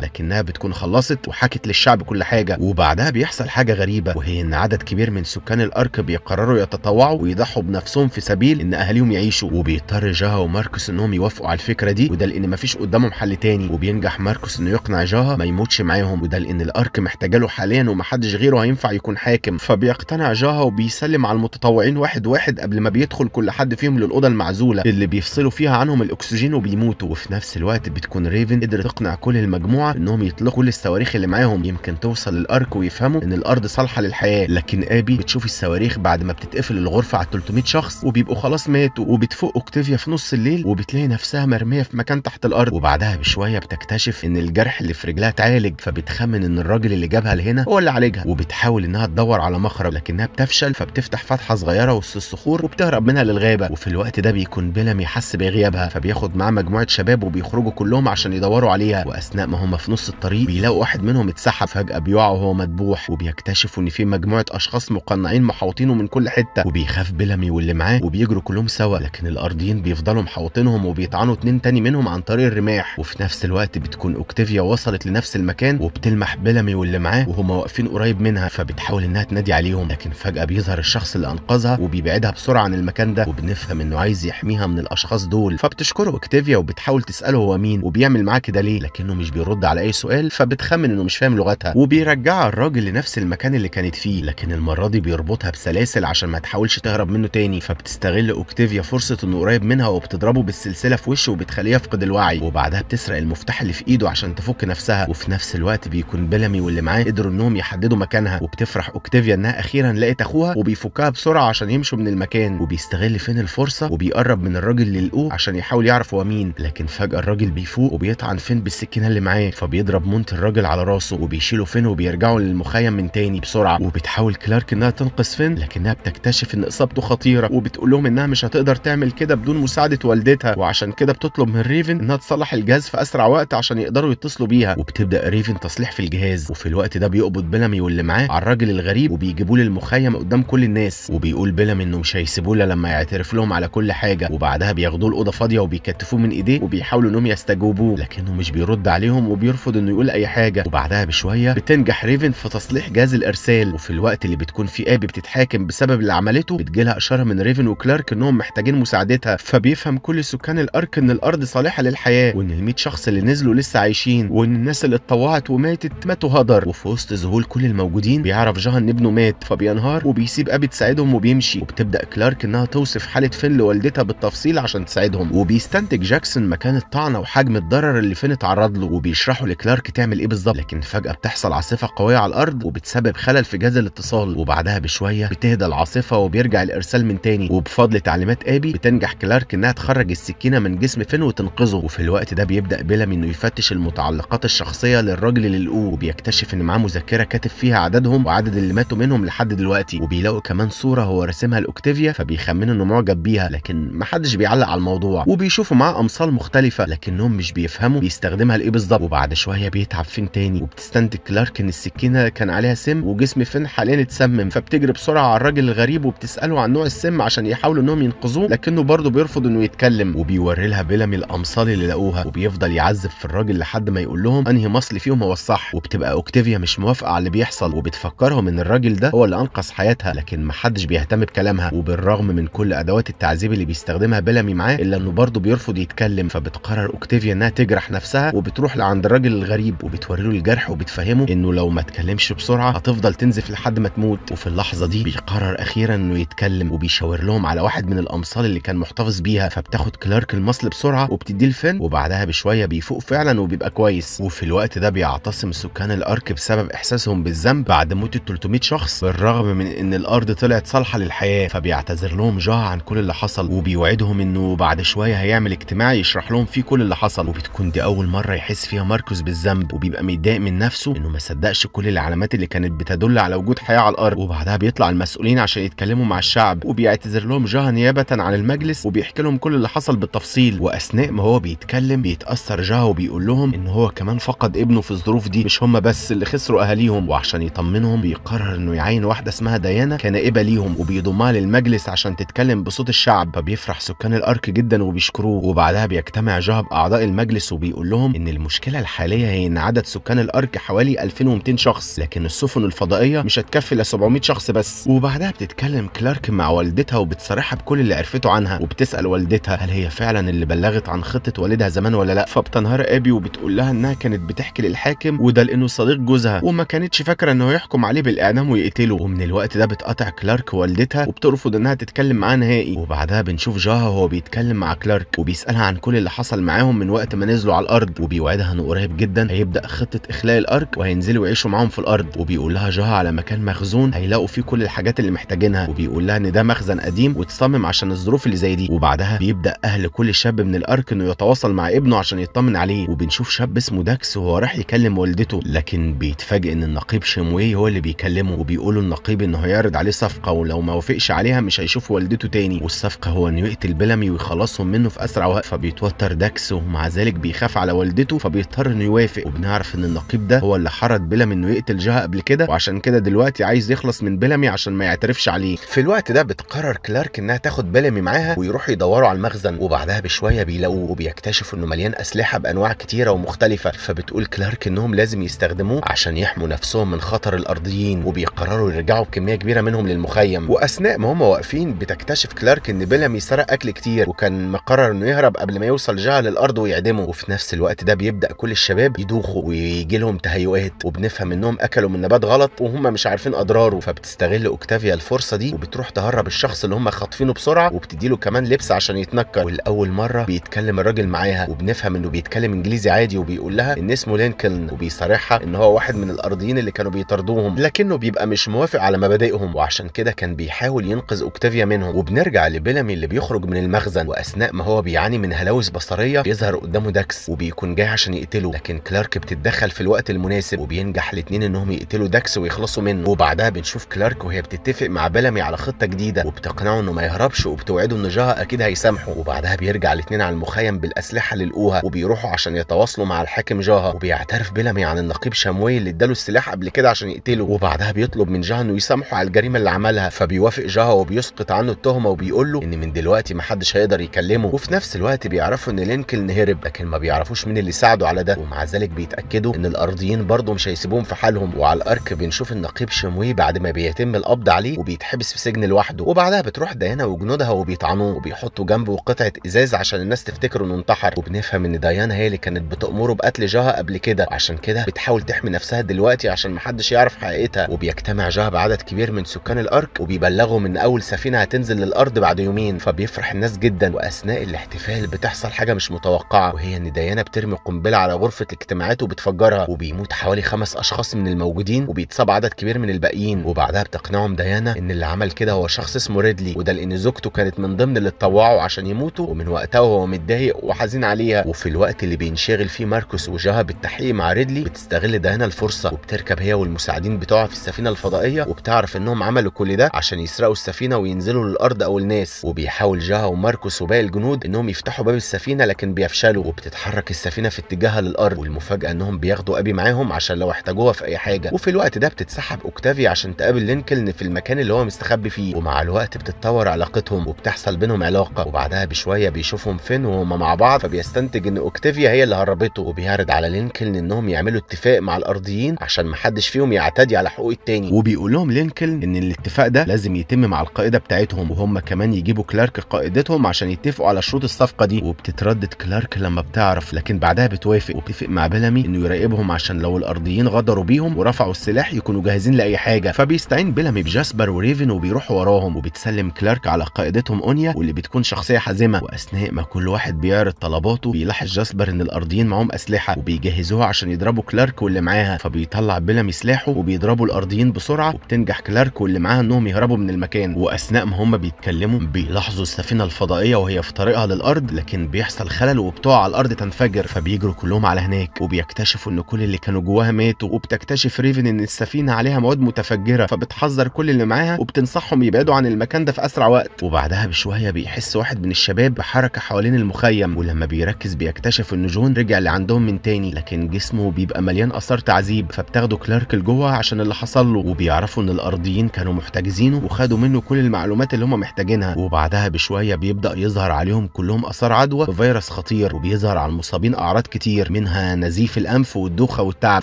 لكنها بتكون خلصت وحكت للشعب كل حاجة وبعدها بيحصل حاجة غريبة وهي ان عدد كبير من سكان الارك بيقرروا يتطوعوا ويضحوا بنفسهم في سبيل ان اهاليهم يعيشوا وبيضطر جاها وماركوس انهم يوافقوا على الفكرة دي وده لان مفيش قدامهم حل تاني وبينجح ماركوس انه يقنع جاها ما يموتش معاهم وده لان الارك محتاجه له حاليا ومحدش غيره هينفع يكون حاكم فبيقتنع جاها وبيسلم على المتطوعين واحد واحد قبل ما بيدخل كل حد فيهم للاوضه المعزوله اللي بيفصلوا فيها عنهم الاكسجين وبيموتوا وفي نفس الوقت بتكون ريفن قدرت تقنع كل المجموعه انهم يطلقوا كل الصواريخ اللي معاهم يمكن توصل للارك ويفهموا ان الارض صالحه للحياه لكن ابي بتشوف الصواريخ بعد ما بتتقفل الغرفه على 300 شخص وبيبقوا خلاص ماتوا وبتفوق اكتيفيا في نص الليل وبتلاقي نفسها مرميه في مكان تحت الارض وبعدها بشويه بتكتشف ان الجرح اللي في رجلها اتعالج فبتخمن ان الراجل اللي جابها لهنا هو اللي عالجها وبتحاول انها تدور على مخرج لكنها بتفشل فبتفتح فتحه صغيره وسط الصخور وبتهرب منها للغابه وفي الوقت ده بيكون بلم يحس بغيابها فبياخد معاه مجموعه شباب وبيخرجوا كلهم عشان يدوروا عليها واثناء ما هم في نص الطريق بيلاقوا واحد منهم اتسحب فجاه بيقع وهو مذبوح وبيكتشفوا ان في مجموعه اشخاص مقنعين محاوطينه من كل حته وبيخاف بلمي واللي معاه وبيجروا كلهم سوا لكن الارضيين بيفضلوا محاوطينهم وبيطعنوا اتنين تاني منهم عن طريق الرماح وفي نفس الوقت بتكون اوكتيفيا وصلت لنفس المكان وبتلمح بلمي واللي معاه وهما واقفين قريب منها فبتحاول انها تنادي عليهم لكن فجاه بيظهر الشخص اللي انقذها وبيبعدها بسرعه عن المكان ده وبنفهم انه عايز يحميها من الاشخاص دول فبت بتشكره اوكتافيا وبتحاول تساله هو مين وبيعمل معاه كده ليه لكنه مش بيرد على اي سؤال فبتخمن انه مش فاهم لغتها وبيرجعها الراجل لنفس المكان اللي كانت فيه لكن المره دي بيربطها بسلاسل عشان ما تحاولش تهرب منه تاني فبتستغل اوكتيفيا فرصه انه قريب منها وبتضربه بالسلسله في وشه وبتخليه يفقد الوعي وبعدها بتسرق المفتاح اللي في ايده عشان تفك نفسها وفي نفس الوقت بيكون بيلامي واللي معاه قدروا انهم يحددوا مكانها وبتفرح اوكتيفيا انها اخيرا لقت اخوها وبيفكها بسرعه عشان يمشوا من المكان وبيستغل فين الفرصه وبيقرب من الراجل للقوه عشان يحاول بيحاول يعرف هو مين لكن فجاه الراجل بيفوق وبيطعن فين بالسكينه اللي معاه فبيضرب مونت الراجل على راسه وبيشيله فين وبيرجعوا للمخيم من تاني بسرعه وبتحاول كلارك انها تنقذ فين لكنها بتكتشف ان اصابته خطيره وبتقول لهم انها مش هتقدر تعمل كده بدون مساعده والدتها وعشان كده بتطلب من ريفن انها تصلح الجهاز في اسرع وقت عشان يقدروا يتصلوا بيها وبتبدا ريفن تصليح في الجهاز وفي الوقت ده بيقبض بيلامي واللي معاه على الراجل الغريب وبيجيبوه للمخيم قدام كل الناس وبيقول بيلامي انه مش هيسيبوه لما يعترف لهم على كل حاجه وبعدها بياخدوه الاوضه فاضيه وبيكتفوه من ايديه وبيحاولوا انهم يستجوبوه لكنه مش بيرد عليهم وبيرفض انه يقول اي حاجه وبعدها بشويه بتنجح ريفن في تصليح جهاز الارسال وفي الوقت اللي بتكون فيه ابي بتتحاكم بسبب اللي عملته بتجيلها اشاره من ريفن وكلارك انهم محتاجين مساعدتها فبيفهم كل سكان الارك ان الارض صالحه للحياه وان ال شخص اللي نزلوا لسه عايشين وان الناس اللي اتطوعت وماتت ماتوا هدر وفي وسط ذهول كل الموجودين بيعرف جهه ان ابنه مات فبينهار وبيسيب ابي تساعدهم وبيمشي وبتبدا كلارك انها توصف حاله فين لوالدتها بالتفصيل عشان تساعدهم وبي بيستنتج جاكسون مكان الطعنه وحجم الضرر اللي فين اتعرض له وبيشرحوا لكلارك تعمل ايه بالظبط لكن فجاه بتحصل عاصفه قويه على الارض وبتسبب خلل في جهاز الاتصال وبعدها بشويه بتهدى العاصفه وبيرجع الارسال من تاني وبفضل تعليمات ابي بتنجح كلارك انها تخرج السكينه من جسم فين وتنقذه وفي الوقت ده بيبدا من انه يفتش المتعلقات الشخصيه للراجل اللي لقوه وبيكتشف ان معاه مذكره كاتب فيها عددهم وعدد اللي ماتوا منهم لحد دلوقتي وبيلاقوا كمان صوره هو راسمها لاوكتيفيا فبيخمنوا انه معجب بيها لكن محدش بيعلق على الموضوع وبي بيشوفوا معاه امثال مختلفه لكنهم مش بيفهموا بيستخدمها لايه بالظبط وبعد شويه بيتعب فين تاني وبتستند كلارك ان السكينه كان عليها سم وجسم فين حاليا اتسمم فبتجري بسرعه على الراجل الغريب وبتساله عن نوع السم عشان يحاولوا انهم ينقذوه لكنه برضه بيرفض انه يتكلم وبيوري لها بيلامي الامثال اللي لاقوها وبيفضل يعذب في الراجل لحد ما يقول لهم انهي مصل فيهم هو الصح وبتبقى اوكتيفيا مش موافقه على اللي بيحصل وبتفكرهم ان الراجل ده هو اللي انقذ حياتها لكن محدش بيهتم بكلامها وبالرغم من كل ادوات التعذيب اللي بيستخدمها بلمي معاه الا انه برضه برضه بيرفض يتكلم فبتقرر اوكتيفيا انها تجرح نفسها وبتروح لعند الراجل الغريب وبتوري له الجرح وبتفهمه انه لو ما اتكلمش بسرعه هتفضل تنزف لحد ما تموت وفي اللحظه دي بيقرر اخيرا انه يتكلم وبيشاور لهم على واحد من الامصال اللي كان محتفظ بيها فبتاخد كلارك المصل بسرعه وبتديه الفن وبعدها بشويه بيفوق فعلا وبيبقى كويس وفي الوقت ده بيعتصم سكان الارك بسبب احساسهم بالذنب بعد موت 300 شخص بالرغم من ان الارض طلعت صالحه للحياه فبيعتذر لهم جاه عن كل اللي حصل وبيوعدهم انه بعد شويه هيعمل اجتماع يشرح لهم فيه كل اللي حصل وبتكون دي اول مره يحس فيها ماركوس بالذنب وبيبقى متضايق من نفسه انه ما صدقش كل العلامات اللي كانت بتدل على وجود حياه على الارض وبعدها بيطلع المسؤولين عشان يتكلموا مع الشعب وبيعتذر لهم جاه نيابه عن المجلس وبيحكي لهم كل اللي حصل بالتفصيل واثناء ما هو بيتكلم بيتاثر جاه وبيقول لهم ان هو كمان فقد ابنه في الظروف دي مش هم بس اللي خسروا اهاليهم وعشان يطمنهم بيقرر انه يعين واحده اسمها ديانا كنائبه ليهم وبيضمها للمجلس عشان تتكلم بصوت الشعب فبيفرح سكان الارك جدا وبيش بيشكروا وبعدها بيجتمع جهب اعضاء المجلس وبيقول لهم ان المشكله الحاليه هي ان عدد سكان الارك حوالي 2200 شخص لكن السفن الفضائيه مش هتكفي الا 700 شخص بس وبعدها بتتكلم كلارك مع والدتها وبتصارحها بكل اللي عرفته عنها وبتسال والدتها هل هي فعلا اللي بلغت عن خطه والدها زمان ولا لا فبتنهار ابي وبتقول لها انها كانت بتحكي للحاكم وده لانه صديق جوزها وما كانتش فاكره انه يحكم عليه بالاعدام ويقتله ومن الوقت ده بتقطع كلارك والدتها وبترفض انها تتكلم معاه نهائي وبعدها بنشوف جاها وهو بيتكلم مع كلارك ديرك وبيسالها عن كل اللي حصل معاهم من وقت ما نزلوا على الارض وبيوعدها انه قريب جدا هيبدا خطه اخلاء الارك وهينزلوا يعيشوا معاهم في الارض وبيقول لها جاها على مكان مخزون هيلاقوا فيه كل الحاجات اللي محتاجينها وبيقول لها ان ده مخزن قديم وتصمم عشان الظروف اللي زي دي وبعدها بيبدا اهل كل شاب من الارك انه يتواصل مع ابنه عشان يطمن عليه وبنشوف شاب اسمه داكس وهو راح يكلم والدته لكن بيتفاجئ ان النقيب شموي هو اللي بيكلمه وبيقولوا النقيب انه هيعرض عليه صفقه ولو ما وافقش عليها مش هيشوف والدته تاني والصفقه هو انه يقتل بلمي ويخلصهم منه منه في اسرع وقت فبيتوتر داكس ومع ذلك بيخاف على والدته فبيضطر انه يوافق وبنعرف ان النقيب ده هو اللي حرض بلم انه يقتل جها قبل كده وعشان كده دلوقتي عايز يخلص من بلمي عشان ما يعترفش عليه في الوقت ده بتقرر كلارك انها تاخد بلمي معاها ويروحوا يدوروا على المخزن وبعدها بشويه بيلاقوه وبيكتشفوا انه مليان اسلحه بانواع كتيره ومختلفه فبتقول كلارك انهم لازم يستخدموه عشان يحموا نفسهم من خطر الارضيين وبيقرروا يرجعوا بكميه كبيره منهم للمخيم واثناء ما هم واقفين بتكتشف كلارك ان بلمي سرق اكل كتير وكان قرر انه يهرب قبل ما يوصل جهه للارض ويعدمه وفي نفس الوقت ده بيبدا كل الشباب يدوخوا ويجي لهم تهيؤات وبنفهم انهم اكلوا من نبات غلط وهم مش عارفين اضراره فبتستغل اوكتافيا الفرصه دي وبتروح تهرب الشخص اللي هم خاطفينه بسرعه وبتديله كمان لبس عشان يتنكر والاول مره بيتكلم الراجل معاها وبنفهم انه بيتكلم انجليزي عادي وبيقول لها ان اسمه لينكلن وبيصارحها ان هو واحد من الارضيين اللي كانوا بيطاردوهم لكنه بيبقى مش موافق على مبادئهم وعشان كده كان بيحاول ينقذ اوكتافيا منهم وبنرجع لبيلامي اللي بيخرج من المخزن واثناء ما هو بيعاني من هلاوس بصريه بيظهر قدامه داكس وبيكون جاي عشان يقتله لكن كلارك بتتدخل في الوقت المناسب وبينجح الاثنين انهم يقتلوا داكس ويخلصوا منه وبعدها بنشوف كلارك وهي بتتفق مع بلمي على خطه جديده وبتقنعه انه ما يهربش وبتوعده ان جاها اكيد هيسامحه وبعدها بيرجع الاثنين على المخيم بالاسلحه اللي لقوها وبيروحوا عشان يتواصلوا مع الحاكم جاها وبيعترف بلمي عن النقيب شاموي اللي اداله السلاح قبل كده عشان يقتله وبعدها بيطلب من جاها انه يسامحه على الجريمه اللي عملها فبيوافق جاها وبيسقط عنه التهمه وبيقول له ان من دلوقتي محدش هيقدر يكلمه وفي نفس الوقت بيعرفوا ان لينكولن هرب لكن ما بيعرفوش مين اللي ساعده على ده ومع ذلك بيتاكدوا ان الارضيين برضه مش هيسيبوهم في حالهم وعلى الارك بنشوف النقيب شموي بعد ما بيتم القبض عليه وبيتحبس في سجن لوحده وبعدها بتروح ديانا وجنودها وبيطعنوه وبيحطوا جنبه قطعه ازاز عشان الناس تفتكر انه انتحر وبنفهم ان ديانا هي اللي كانت بتامره بقتل جاها قبل كده عشان كده بتحاول تحمي نفسها دلوقتي عشان محدش يعرف حقيقتها وبيجتمع جاها بعدد كبير من سكان الارك وبيبلغهم ان اول سفينه هتنزل للارض بعد يومين فبيفرح الناس جدا واثناء الاحتفال بتحصل حاجه مش متوقعه وهي ان ديانا بترمي قنبله على غرفه الاجتماعات وبتفجرها وبيموت حوالي خمس اشخاص من الموجودين وبيتصاب عدد كبير من الباقيين وبعدها بتقنعهم ديانا ان اللي عمل كده هو شخص اسمه ريدلي وده لان زوجته كانت من ضمن اللي اتطوعوا عشان يموتوا ومن وقتها وهو متضايق وحزين عليها وفي الوقت اللي بينشغل فيه ماركوس وجاها بالتحقيق مع ريدلي بتستغل ديانا الفرصه وبتركب هي والمساعدين بتوعها في السفينه الفضائيه وبتعرف انهم عملوا كل ده عشان يسرقوا السفينه وينزلوا للارض او الناس وبيحاول جاها وماركوس وباقي الجنود المفروض انهم يفتحوا باب السفينه لكن بيفشلوا وبتتحرك السفينه في اتجاهها للارض والمفاجاه انهم بياخدوا ابي معاهم عشان لو احتاجوها في اي حاجه وفي الوقت ده بتتسحب اوكتافيا عشان تقابل لينكلن في المكان اللي هو مستخبي فيه ومع الوقت بتتطور علاقتهم وبتحصل بينهم علاقه وبعدها بشويه بيشوفهم فين وهم مع بعض فبيستنتج ان اوكتافيا هي اللي هربته وبيعرض على لينكلن انهم يعملوا اتفاق مع الارضيين عشان محدش فيهم يعتدي على حقوق التاني وبيقول لهم لينكلن ان الاتفاق ده لازم يتم مع القائده بتاعتهم وهم كمان يجيبوا كلارك قائدتهم عشان يتفقوا على شروط الصفقه دي وبتتردد كلارك لما بتعرف لكن بعدها بتوافق وبتتفق مع بلامي انه يراقبهم عشان لو الارضيين غدروا بيهم ورفعوا السلاح يكونوا جاهزين لاي حاجه فبيستعين بلامي بجاسبر وريفن وبيروح وراهم وبتسلم كلارك على قائدتهم اونيا واللي بتكون شخصيه حازمه واثناء ما كل واحد بيعرض طلباته بيلاحظ جاسبر ان الارضيين معاهم اسلحه وبيجهزوها عشان يضربوا كلارك واللي معاها فبيطلع بلامي سلاحه وبيضربوا الارضيين بسرعه وبتنجح كلارك واللي معاها انهم يهربوا من المكان واثناء ما هم بيتكلموا بيلاحظوا السفينه الفضائيه وهي في طريقها للارض لكن بيحصل خلل وبتقع على الارض تنفجر فبيجروا كلهم على هناك وبيكتشفوا ان كل اللي كانوا جواها ماتوا وبتكتشف ريفن ان السفينه عليها مواد متفجره فبتحذر كل اللي معاها وبتنصحهم يبعدوا عن المكان ده في اسرع وقت وبعدها بشويه بيحس واحد من الشباب بحركه حوالين المخيم ولما بيركز بيكتشف ان جون رجع لعندهم من تاني لكن جسمه بيبقى مليان اثار تعذيب فبتاخده كلارك لجوه عشان اللي حصل له وبيعرفوا ان الارضيين كانوا محتجزينه وخدوا منه كل المعلومات اللي هم محتاجينها وبعدها بشويه بيبدا يظهر عليهم عليهم كلهم اثار عدوى وفيروس خطير وبيظهر على المصابين اعراض كتير منها نزيف الانف والدوخه والتعب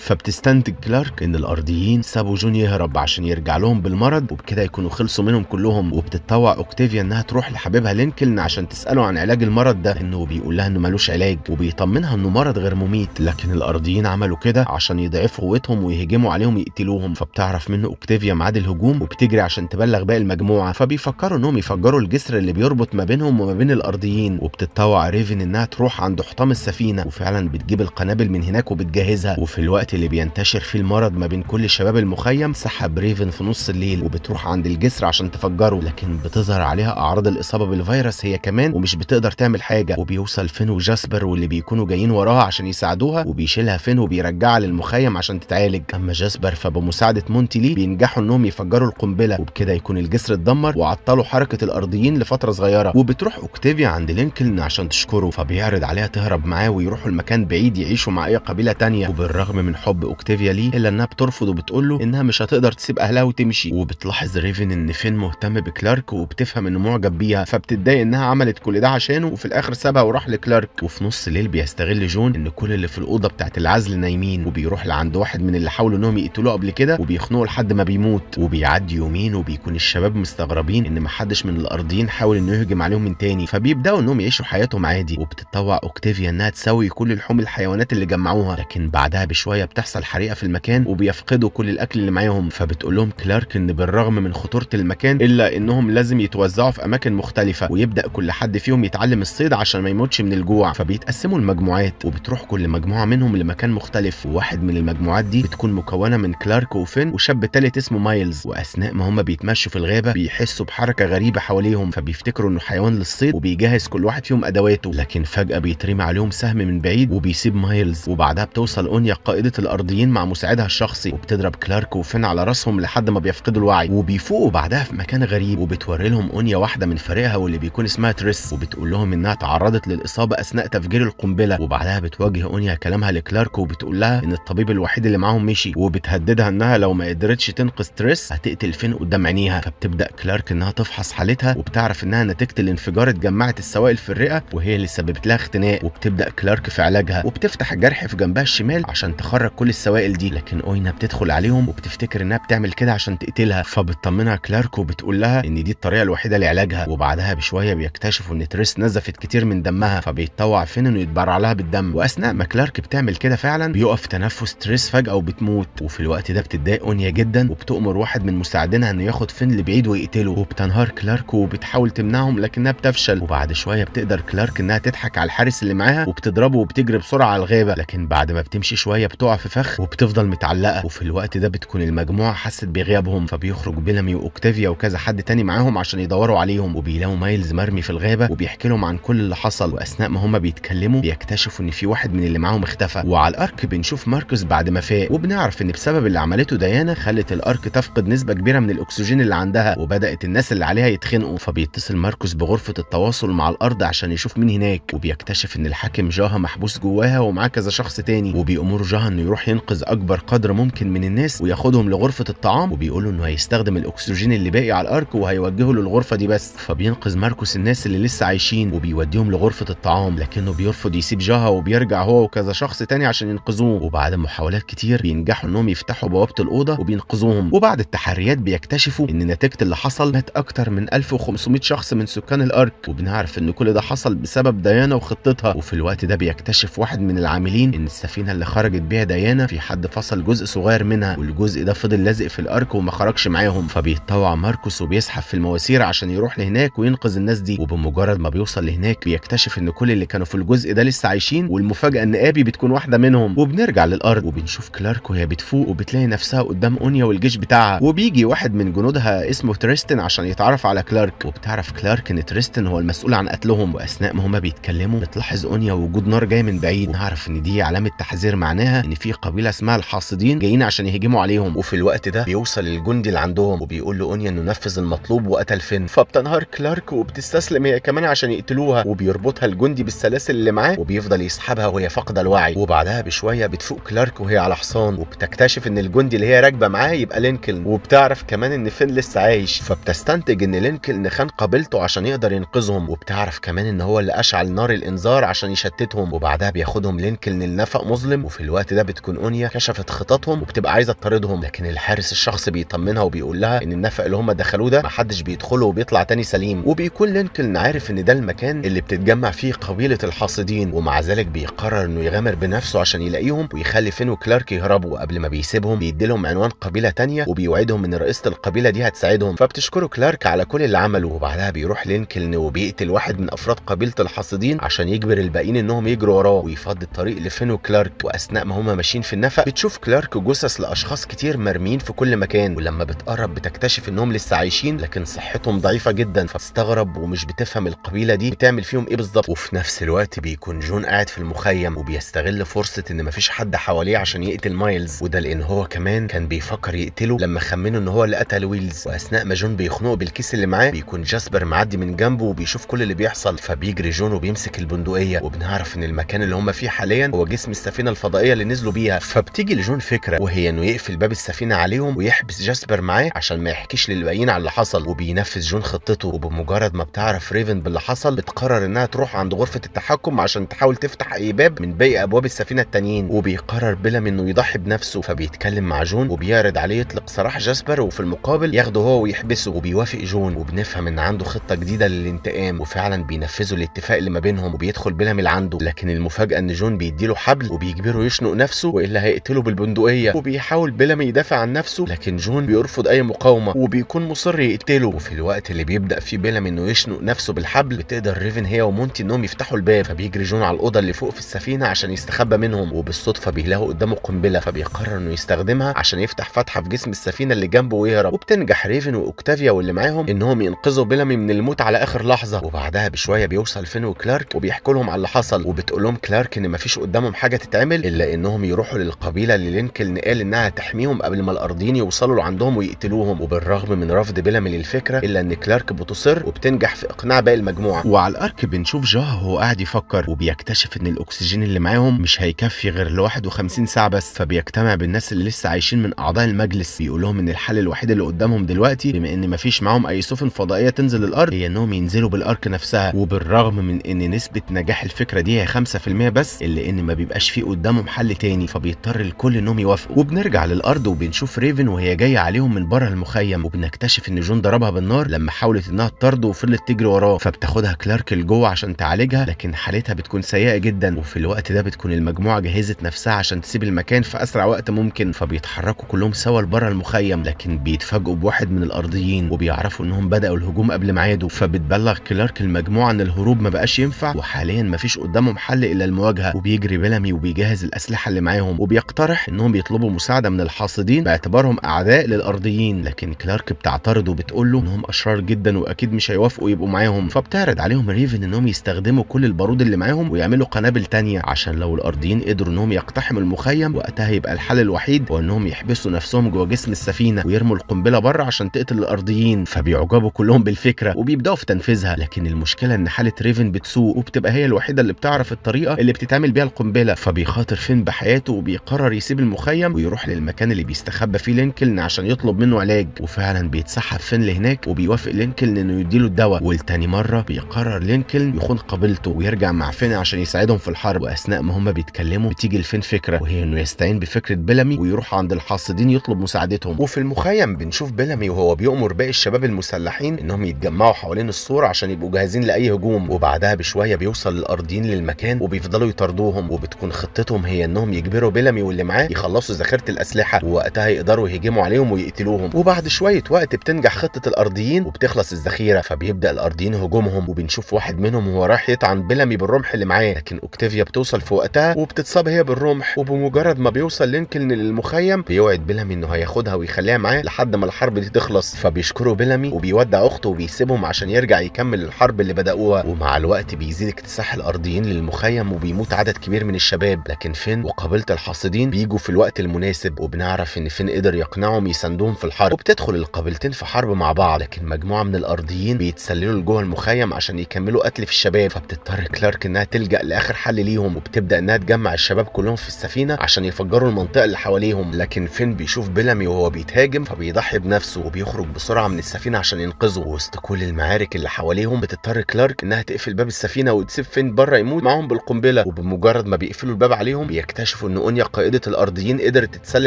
فبتستنتج كلارك ان الارضيين سابوا جون يهرب عشان يرجع لهم بالمرض وبكده يكونوا خلصوا منهم كلهم وبتتطوع اوكتيفيا انها تروح لحبيبها لينكلن عشان تساله عن علاج المرض ده لانه بيقول لها انه ملوش علاج وبيطمنها انه مرض غير مميت لكن الارضيين عملوا كده عشان يضعفوا قوتهم ويهجموا عليهم يقتلوهم فبتعرف منه اوكتيفيا ميعاد الهجوم وبتجري عشان تبلغ باقي المجموعه فبيفكروا انهم يفجروا الجسر اللي بيربط ما بينهم وما بين الارضيين الارضيين وبتتطوع ريفن انها تروح عند حطام السفينه وفعلا بتجيب القنابل من هناك وبتجهزها وفي الوقت اللي بينتشر فيه المرض ما بين كل شباب المخيم سحب ريفن في نص الليل وبتروح عند الجسر عشان تفجره لكن بتظهر عليها اعراض الاصابه بالفيروس هي كمان ومش بتقدر تعمل حاجه وبيوصل فين وجاسبر واللي بيكونوا جايين وراها عشان يساعدوها وبيشيلها فين وبيرجعها للمخيم عشان تتعالج اما جاسبر فبمساعده مونتي لي بينجحوا انهم يفجروا القنبله وبكده يكون الجسر اتدمر وعطلوا حركه الارضيين لفتره صغيره وبتروح اوكتيفيا عند لينكلن عشان تشكره فبيعرض عليها تهرب معاه ويروحوا المكان بعيد يعيشوا مع اي قبيله تانية وبالرغم من حب اوكتيفيا ليه الا انها بترفض وبتقول له انها مش هتقدر تسيب اهلها وتمشي وبتلاحظ ريفن ان فين مهتم بكلارك وبتفهم انه معجب بيها فبتتضايق انها عملت كل ده عشانه وفي الاخر سابها وراح لكلارك وفي نص الليل بيستغل جون ان كل اللي في الاوضه بتاعت العزل نايمين وبيروح لعند واحد من اللي حاولوا انهم يقتلوه قبل كده وبيخنقه لحد ما بيموت وبيعدي يومين وبيكون الشباب مستغربين ان محدش من الارضيين حاول انه يهجم عليهم من تاني فبيبدا بيبداوا انهم يعيشوا حياتهم عادي وبتتطوع اوكتيفيا انها تسوي كل لحوم الحيوانات اللي جمعوها لكن بعدها بشويه بتحصل حريقه في المكان وبيفقدوا كل الاكل اللي معاهم فبتقول لهم كلارك ان بالرغم من خطوره المكان الا انهم لازم يتوزعوا في اماكن مختلفه ويبدا كل حد فيهم يتعلم الصيد عشان ما يموتش من الجوع فبيتقسموا المجموعات وبتروح كل مجموعه منهم لمكان مختلف وواحد من المجموعات دي بتكون مكونه من كلارك وفين وشاب تالت اسمه مايلز واثناء ما هم بيتمشوا في الغابه بيحسوا بحركه غريبه حواليهم فبيفتكروا انه حيوان للصيد وبيجهز جاهز كل واحد فيهم ادواته لكن فجاه بيترمي عليهم سهم من بعيد وبيسيب مايلز وبعدها بتوصل اونيا قائده الارضيين مع مساعدها الشخصي وبتضرب كلارك وفين على راسهم لحد ما بيفقدوا الوعي وبيفوقوا بعدها في مكان غريب وبتوري لهم اونيا واحده من فريقها واللي بيكون اسمها تريس وبتقول لهم انها تعرضت للاصابه اثناء تفجير القنبله وبعدها بتوجه اونيا كلامها لكلارك وبتقول لها ان الطبيب الوحيد اللي معاهم مشي وبتهددها انها لو ما قدرتش تنقذ تريس هتقتل فين قدام عينيها فبتبدا كلارك انها تفحص حالتها وبتعرف انها نتيجه الانفجار اتجمعت السوائل في الرئه وهي اللي سببت لها اختناق وبتبدا كلارك في علاجها وبتفتح جرح في جنبها الشمال عشان تخرج كل السوائل دي لكن اوينا بتدخل عليهم وبتفتكر انها بتعمل كده عشان تقتلها فبتطمنها كلارك وبتقول لها ان دي الطريقه الوحيده لعلاجها وبعدها بشويه بيكتشفوا ان تريس نزفت كتير من دمها فبيتطوع فين انه يتبرع لها بالدم واثناء ما كلارك بتعمل كده فعلا بيقف تنفس تريس فجاه وبتموت وفي الوقت ده بتتضايق اونيا جدا وبتؤمر واحد من مساعدينها انه ياخد فين لبعيد ويقتله وبتنهار كلارك وبتحاول تمنعهم لكنها بتفشل وبعد شويه بتقدر كلارك انها تضحك على الحارس اللي معاها وبتضربه وبتجري بسرعه على الغابه لكن بعد ما بتمشي شويه بتقع في فخ وبتفضل متعلقه وفي الوقت ده بتكون المجموعه حست بغيابهم فبيخرج بيلامي واوكتافيا وكذا حد تاني معاهم عشان يدوروا عليهم وبيلاقوا مايلز مرمي في الغابه وبيحكي لهم عن كل اللي حصل واثناء ما هم بيتكلموا بيكتشفوا ان في واحد من اللي معاهم اختفى وعلى الارك بنشوف ماركوس بعد ما فاق وبنعرف ان بسبب اللي عملته ديانا خلت الارك تفقد نسبه كبيره من الاكسجين اللي عندها وبدات الناس اللي عليها يتخنقوا فبيتصل ماركوس بغرفه التواصل مع الارض عشان يشوف مين هناك وبيكتشف ان الحاكم جاها محبوس جواها ومعاه كذا شخص تاني وبيأمر جاها انه يروح ينقذ اكبر قدر ممكن من الناس وياخدهم لغرفه الطعام وبيقول انه هيستخدم الاكسجين اللي باقي على الارك وهيوجهه للغرفه دي بس فبينقذ ماركوس الناس اللي لسه عايشين وبيوديهم لغرفه الطعام لكنه بيرفض يسيب جاها وبيرجع هو وكذا شخص تاني عشان ينقذوه وبعد محاولات كتير بينجحوا انهم يفتحوا بوابه الاوضه وبينقذوهم وبعد التحريات بيكتشفوا ان نتيجه اللي حصل مات اكتر من 1500 شخص من سكان الارك وبناء عارف ان كل ده حصل بسبب ديانا وخطتها وفي الوقت ده بيكتشف واحد من العاملين ان السفينه اللي خرجت بيها ديانا في حد فصل جزء صغير منها والجزء ده فضل لازق في الارك وما خرجش معاهم فبيتطوع ماركوس وبيسحب في المواسير عشان يروح لهناك وينقذ الناس دي وبمجرد ما بيوصل لهناك بيكتشف ان كل اللي كانوا في الجزء ده لسه عايشين والمفاجاه ان ابي بتكون واحده منهم وبنرجع للارض وبنشوف كلارك وهي بتفوق وبتلاقي نفسها قدام اونيا والجيش بتاعها وبيجي واحد من جنودها اسمه تريستن عشان يتعرف على كلارك وبتعرف كلارك ان تريستن هو المسؤول عن قتلهم واثناء ما هما بيتكلموا بتلاحظ اونيا وجود نار جايه من بعيد ونعرف ان دي علامه تحذير معناها ان في قبيله اسمها الحاصدين جايين عشان يهجموا عليهم وفي الوقت ده بيوصل الجندي اللي عندهم وبيقول له اونيا انه نفذ المطلوب وقتل فين فبتنهار كلارك وبتستسلم هي كمان عشان يقتلوها وبيربطها الجندي بالسلاسل اللي معاه وبيفضل يسحبها وهي فاقده الوعي وبعدها بشويه بتفوق كلارك وهي على حصان وبتكتشف ان الجندي اللي هي راكبه معاه يبقى لينكلن وبتعرف كمان ان فين لسه عايش فبتستنتج ان لينكلن خان قبيلته عشان يقدر ينقذهم بتعرف كمان ان هو اللي اشعل نار الانذار عشان يشتتهم وبعدها بياخدهم لينكلن لنفق مظلم وفي الوقت ده بتكون اونيا كشفت خططهم وبتبقى عايزه تطاردهم لكن الحارس الشخص بيطمنها وبيقول لها ان النفق اللي هم دخلوه ده محدش بيدخله وبيطلع تاني سليم وبيكون لينكلن عارف ان ده المكان اللي بتتجمع فيه قبيله الحاصدين ومع ذلك بيقرر انه يغامر بنفسه عشان يلاقيهم ويخلي فين وكلارك يهربوا وقبل ما بيسيبهم بيديلهم عنوان قبيله تانية وبيوعدهم ان رئيسه القبيله دي هتساعدهم فبتشكره كلارك على كل اللي عمله وبعدها بيروح لينكلن وبيقتل واحد من افراد قبيله الحاصدين عشان يجبر الباقيين انهم يجروا وراه ويفض الطريق لفين وكلارك واثناء ما هما ماشيين في النفق بتشوف كلارك جثث لاشخاص كتير مرميين في كل مكان ولما بتقرب بتكتشف انهم لسه عايشين لكن صحتهم ضعيفه جدا فبتستغرب ومش بتفهم القبيله دي بتعمل فيهم ايه بالظبط وفي نفس الوقت بيكون جون قاعد في المخيم وبيستغل فرصه ان مفيش حد حواليه عشان يقتل مايلز وده لان هو كمان كان بيفكر يقتله لما خمنه ان هو اللي قتل ويلز واثناء ما جون بيخنقه بالكيس اللي معاه بيكون جاسبر معدي من جنبه وبيشوف كل اللي بيحصل فبيجري جون وبيمسك البندقيه وبنعرف ان المكان اللي هم فيه حاليا هو جسم السفينه الفضائيه اللي نزلوا بيها فبتيجي لجون فكره وهي انه يقفل باب السفينه عليهم ويحبس جاسبر معاه عشان ما يحكيش للباقيين على اللي حصل وبينفذ جون خطته وبمجرد ما بتعرف ريفن باللي حصل بتقرر انها تروح عند غرفه التحكم عشان تحاول تفتح اي باب من باقي ابواب السفينه التانيين وبيقرر بلا انه يضحي بنفسه فبيتكلم مع جون وبيعرض عليه يطلق سراح جاسبر وفي المقابل ياخده هو ويحبسه وبيوافق جون وبنفهم ان عنده خطه جديده للانتقام وفي فعلا بينفذوا الاتفاق اللي ما بينهم وبيدخل اللي عنده لكن المفاجاه ان جون بيديله حبل وبيجبره يشنق نفسه والا هيقتله بالبندقيه وبيحاول بلهم يدافع عن نفسه لكن جون بيرفض اي مقاومه وبيكون مصر يقتله وفي الوقت اللي بيبدا فيه بلهم انه يشنق نفسه بالحبل بتقدر ريفن هي ومونتي انهم يفتحوا الباب فبيجري جون على الاوضه اللي فوق في السفينه عشان يستخبى منهم وبالصدفه بيلاقوا قدامه قنبله فبيقرر انه يستخدمها عشان يفتح فتحه في جسم السفينه اللي جنبه ويهرب وبتنجح ريفن واوكتافيا واللي معاهم انهم ينقذوا بيلامي من الموت على اخر لحظه وبعد بعدها بشويه بيوصل فين وكلارك وبيحكوا لهم على اللي حصل وبتقول لهم كلارك ان مفيش قدامهم حاجه تتعمل الا انهم يروحوا للقبيله اللي لينكلن قال انها تحميهم قبل ما الارضيين يوصلوا لعندهم ويقتلوهم وبالرغم من رفض بيلامل الفكره الا ان كلارك بتصر وبتنجح في اقناع باقي المجموعه وعلى الارك بنشوف جاه وهو قاعد يفكر وبيكتشف ان الاكسجين اللي معاهم مش هيكفي غير ل 51 ساعه بس فبيجتمع بالناس اللي لسه عايشين من اعضاء المجلس بيقول لهم ان الحل الوحيد اللي قدامهم دلوقتي بما ان مفيش معاهم اي سفن فضائيه تنزل الارض هي انهم ينزلوا بالارك الشركة نفسها وبالرغم من ان نسبة نجاح الفكرة دي هي 5% بس الا ان ما بيبقاش في قدامهم حل تاني فبيضطر الكل انهم يوافقوا وبنرجع للارض وبنشوف ريفن وهي جاية عليهم من بره المخيم وبنكتشف ان جون ضربها بالنار لما حاولت انها تطرده وفضلت تجري وراه فبتاخدها كلارك لجوه عشان تعالجها لكن حالتها بتكون سيئة جدا وفي الوقت ده بتكون المجموعة جهزت نفسها عشان تسيب المكان في اسرع وقت ممكن فبيتحركوا كلهم سوا لبره المخيم لكن بيتفاجئوا بواحد من الارضيين وبيعرفوا انهم بدأوا الهجوم قبل ميعاده فبتبلغ كلارك ترك المجموعه ان الهروب ما بقاش ينفع وحاليا ما فيش قدامهم حل الا المواجهه وبيجري بلمي وبيجهز الاسلحه اللي معاهم وبيقترح انهم يطلبوا مساعده من الحاصدين باعتبارهم اعداء للارضيين لكن كلارك بتعترض وبتقول له انهم اشرار جدا واكيد مش هيوافقوا يبقوا معاهم فبتعرض عليهم ريفن انهم يستخدموا كل البارود اللي معاهم ويعملوا قنابل تانية عشان لو الارضيين قدروا انهم يقتحموا المخيم وقتها يبقى الحل الوحيد هو انهم يحبسوا نفسهم جوه جسم السفينه ويرموا القنبله بره عشان تقتل الارضيين فبيعجبوا كلهم بالفكره وبيبداوا في تنفيذها لكن لكن المشكله ان حاله ريفن بتسوق وبتبقى هي الوحيده اللي بتعرف الطريقه اللي بتتعمل بيها القنبله فبيخاطر فين بحياته وبيقرر يسيب المخيم ويروح للمكان اللي بيستخبى فيه لينكلن عشان يطلب منه علاج وفعلا بيتسحب فين لهناك وبيوافق لينكلن انه يديله الدواء ولتاني مره بيقرر لينكلن يخون قبيلته ويرجع مع فين عشان يساعدهم في الحرب واثناء ما هم بيتكلموا بتيجي لفين فكره وهي انه يستعين بفكره بيلامي ويروح عند الحاصدين يطلب مساعدتهم وفي المخيم بنشوف بيلامي وهو بيأمر باقي الشباب المسلحين انهم يتجمعوا حوالين الصوره عشان يبقوا جاهزين لاي هجوم وبعدها بشويه بيوصل الارضيين للمكان وبيفضلوا يطاردوهم وبتكون خطتهم هي انهم يجبروا بيلامي واللي معاه يخلصوا ذخيره الاسلحه ووقتها يقدروا يهجموا عليهم ويقتلوهم وبعد شويه وقت بتنجح خطه الارضيين وبتخلص الذخيره فبيبدا الارضيين هجومهم وبنشوف واحد منهم وهو رايح يطعن بيلامي بالرمح اللي معاه لكن اوكتيفيا بتوصل في وقتها وبتتصاب هي بالرمح وبمجرد ما بيوصل لينكلن للمخيم بيوعد بيلامي انه هياخدها ويخليها معاه لحد ما الحرب دي تخلص فبيشكروا بيلامي وبيودع اخته وبيسيبهم عشان يرجع يكمل الحرب الحرب اللي بدأوها ومع الوقت بيزيد اكتساح الأرضيين للمخيم وبيموت عدد كبير من الشباب لكن فين وقابلة الحاصدين بيجوا في الوقت المناسب وبنعرف إن فين قدر يقنعهم يساندوهم في الحرب وبتدخل القابلتين في حرب مع بعض لكن مجموعة من الأرضيين بيتسللوا لجوه المخيم عشان يكملوا قتل في الشباب فبتضطر كلارك إنها تلجأ لآخر حل ليهم وبتبدأ إنها تجمع الشباب كلهم في السفينة عشان يفجروا المنطقة اللي حواليهم لكن فين بيشوف بيلامي وهو بيتهاجم فبيضحي بنفسه وبيخرج بسرعة من السفينة عشان ينقذه وسط كل المعارك اللي حواليهم بت تضطر كلارك انها تقفل باب السفينه وتسيب فين بره يموت معاهم بالقنبله وبمجرد ما بيقفلوا الباب عليهم بيكتشفوا ان اونيا قائده الارضيين قدرت تتسلل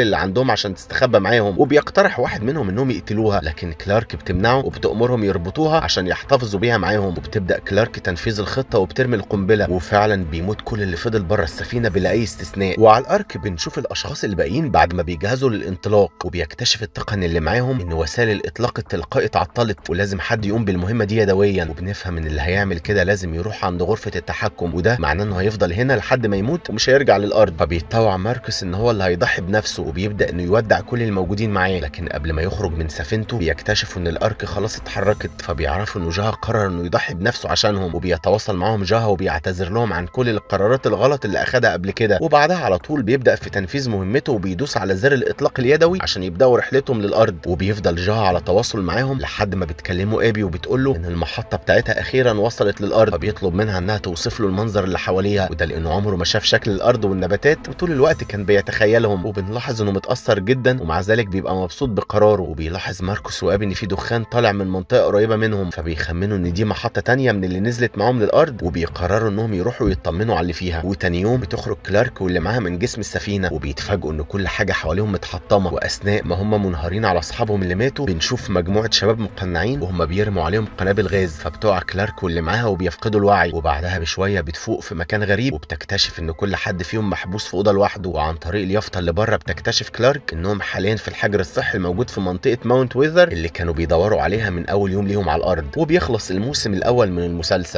اللي عندهم عشان تستخبى معاهم وبيقترح واحد منهم انهم يقتلوها لكن كلارك بتمنعه وبتامرهم يربطوها عشان يحتفظوا بيها معاهم وبتبدا كلارك تنفيذ الخطه وبترمي القنبله وفعلا بيموت كل اللي فضل بره السفينه بلا اي استثناء وعلى الارك بنشوف الاشخاص الباقيين بعد ما بيجهزوا للانطلاق وبيكتشف التقني اللي معاهم ان وسائل الاطلاق التلقائي اتعطلت ولازم حد يقوم بالمهمه دي يدويا وبنفس هيفهم ان اللي هيعمل كده لازم يروح عند غرفه التحكم وده معناه انه هيفضل هنا لحد ما يموت ومش هيرجع للارض فبيتطوع ماركوس ان هو اللي هيضحي بنفسه وبيبدا انه يودع كل الموجودين معاه لكن قبل ما يخرج من سفينته بيكتشفوا ان الارك خلاص اتحركت فبيعرفوا انه جاها قرر انه يضحي بنفسه عشانهم وبيتواصل معاهم جاها وبيعتذر لهم عن كل القرارات الغلط اللي اخدها قبل كده وبعدها على طول بيبدا في تنفيذ مهمته وبيدوس على زر الاطلاق اليدوي عشان يبداوا رحلتهم للارض وبيفضل جاها على تواصل معاهم لحد ما بتكلمه ابي وبتقول له ان المحطه بتاعتها بتاعتها اخيرا وصلت للارض فبيطلب منها انها توصف له المنظر اللي حواليها وده لانه عمره ما شاف شكل الارض والنباتات وطول الوقت كان بيتخيلهم وبنلاحظ انه متاثر جدا ومع ذلك بيبقى مبسوط بقراره وبيلاحظ ماركوس وابي ان في دخان طالع من منطقه قريبه منهم فبيخمنوا ان دي محطه تانية من اللي نزلت معاهم للارض وبيقرروا انهم يروحوا يطمنوا على اللي فيها وتاني يوم بتخرج كلارك واللي معاها من جسم السفينه وبيتفاجئوا ان كل حاجه حواليهم متحطمه واثناء ما هم منهارين على اصحابهم اللي ماتوا بنشوف مجموعه شباب مقنعين وهم بيرموا عليهم قنابل غاز فبتقع كلارك واللي معاها وبيفقدوا الوعي وبعدها بشويه بتفوق في مكان غريب وبتكتشف ان كل حد فيهم محبوس في اوضه لوحده وعن طريق اليافطه اللي بره بتكتشف كلارك انهم حاليا في الحجر الصحي الموجود في منطقه ماونت ويذر اللي كانوا بيدوروا عليها من اول يوم ليهم على الارض وبيخلص الموسم الاول من المسلسل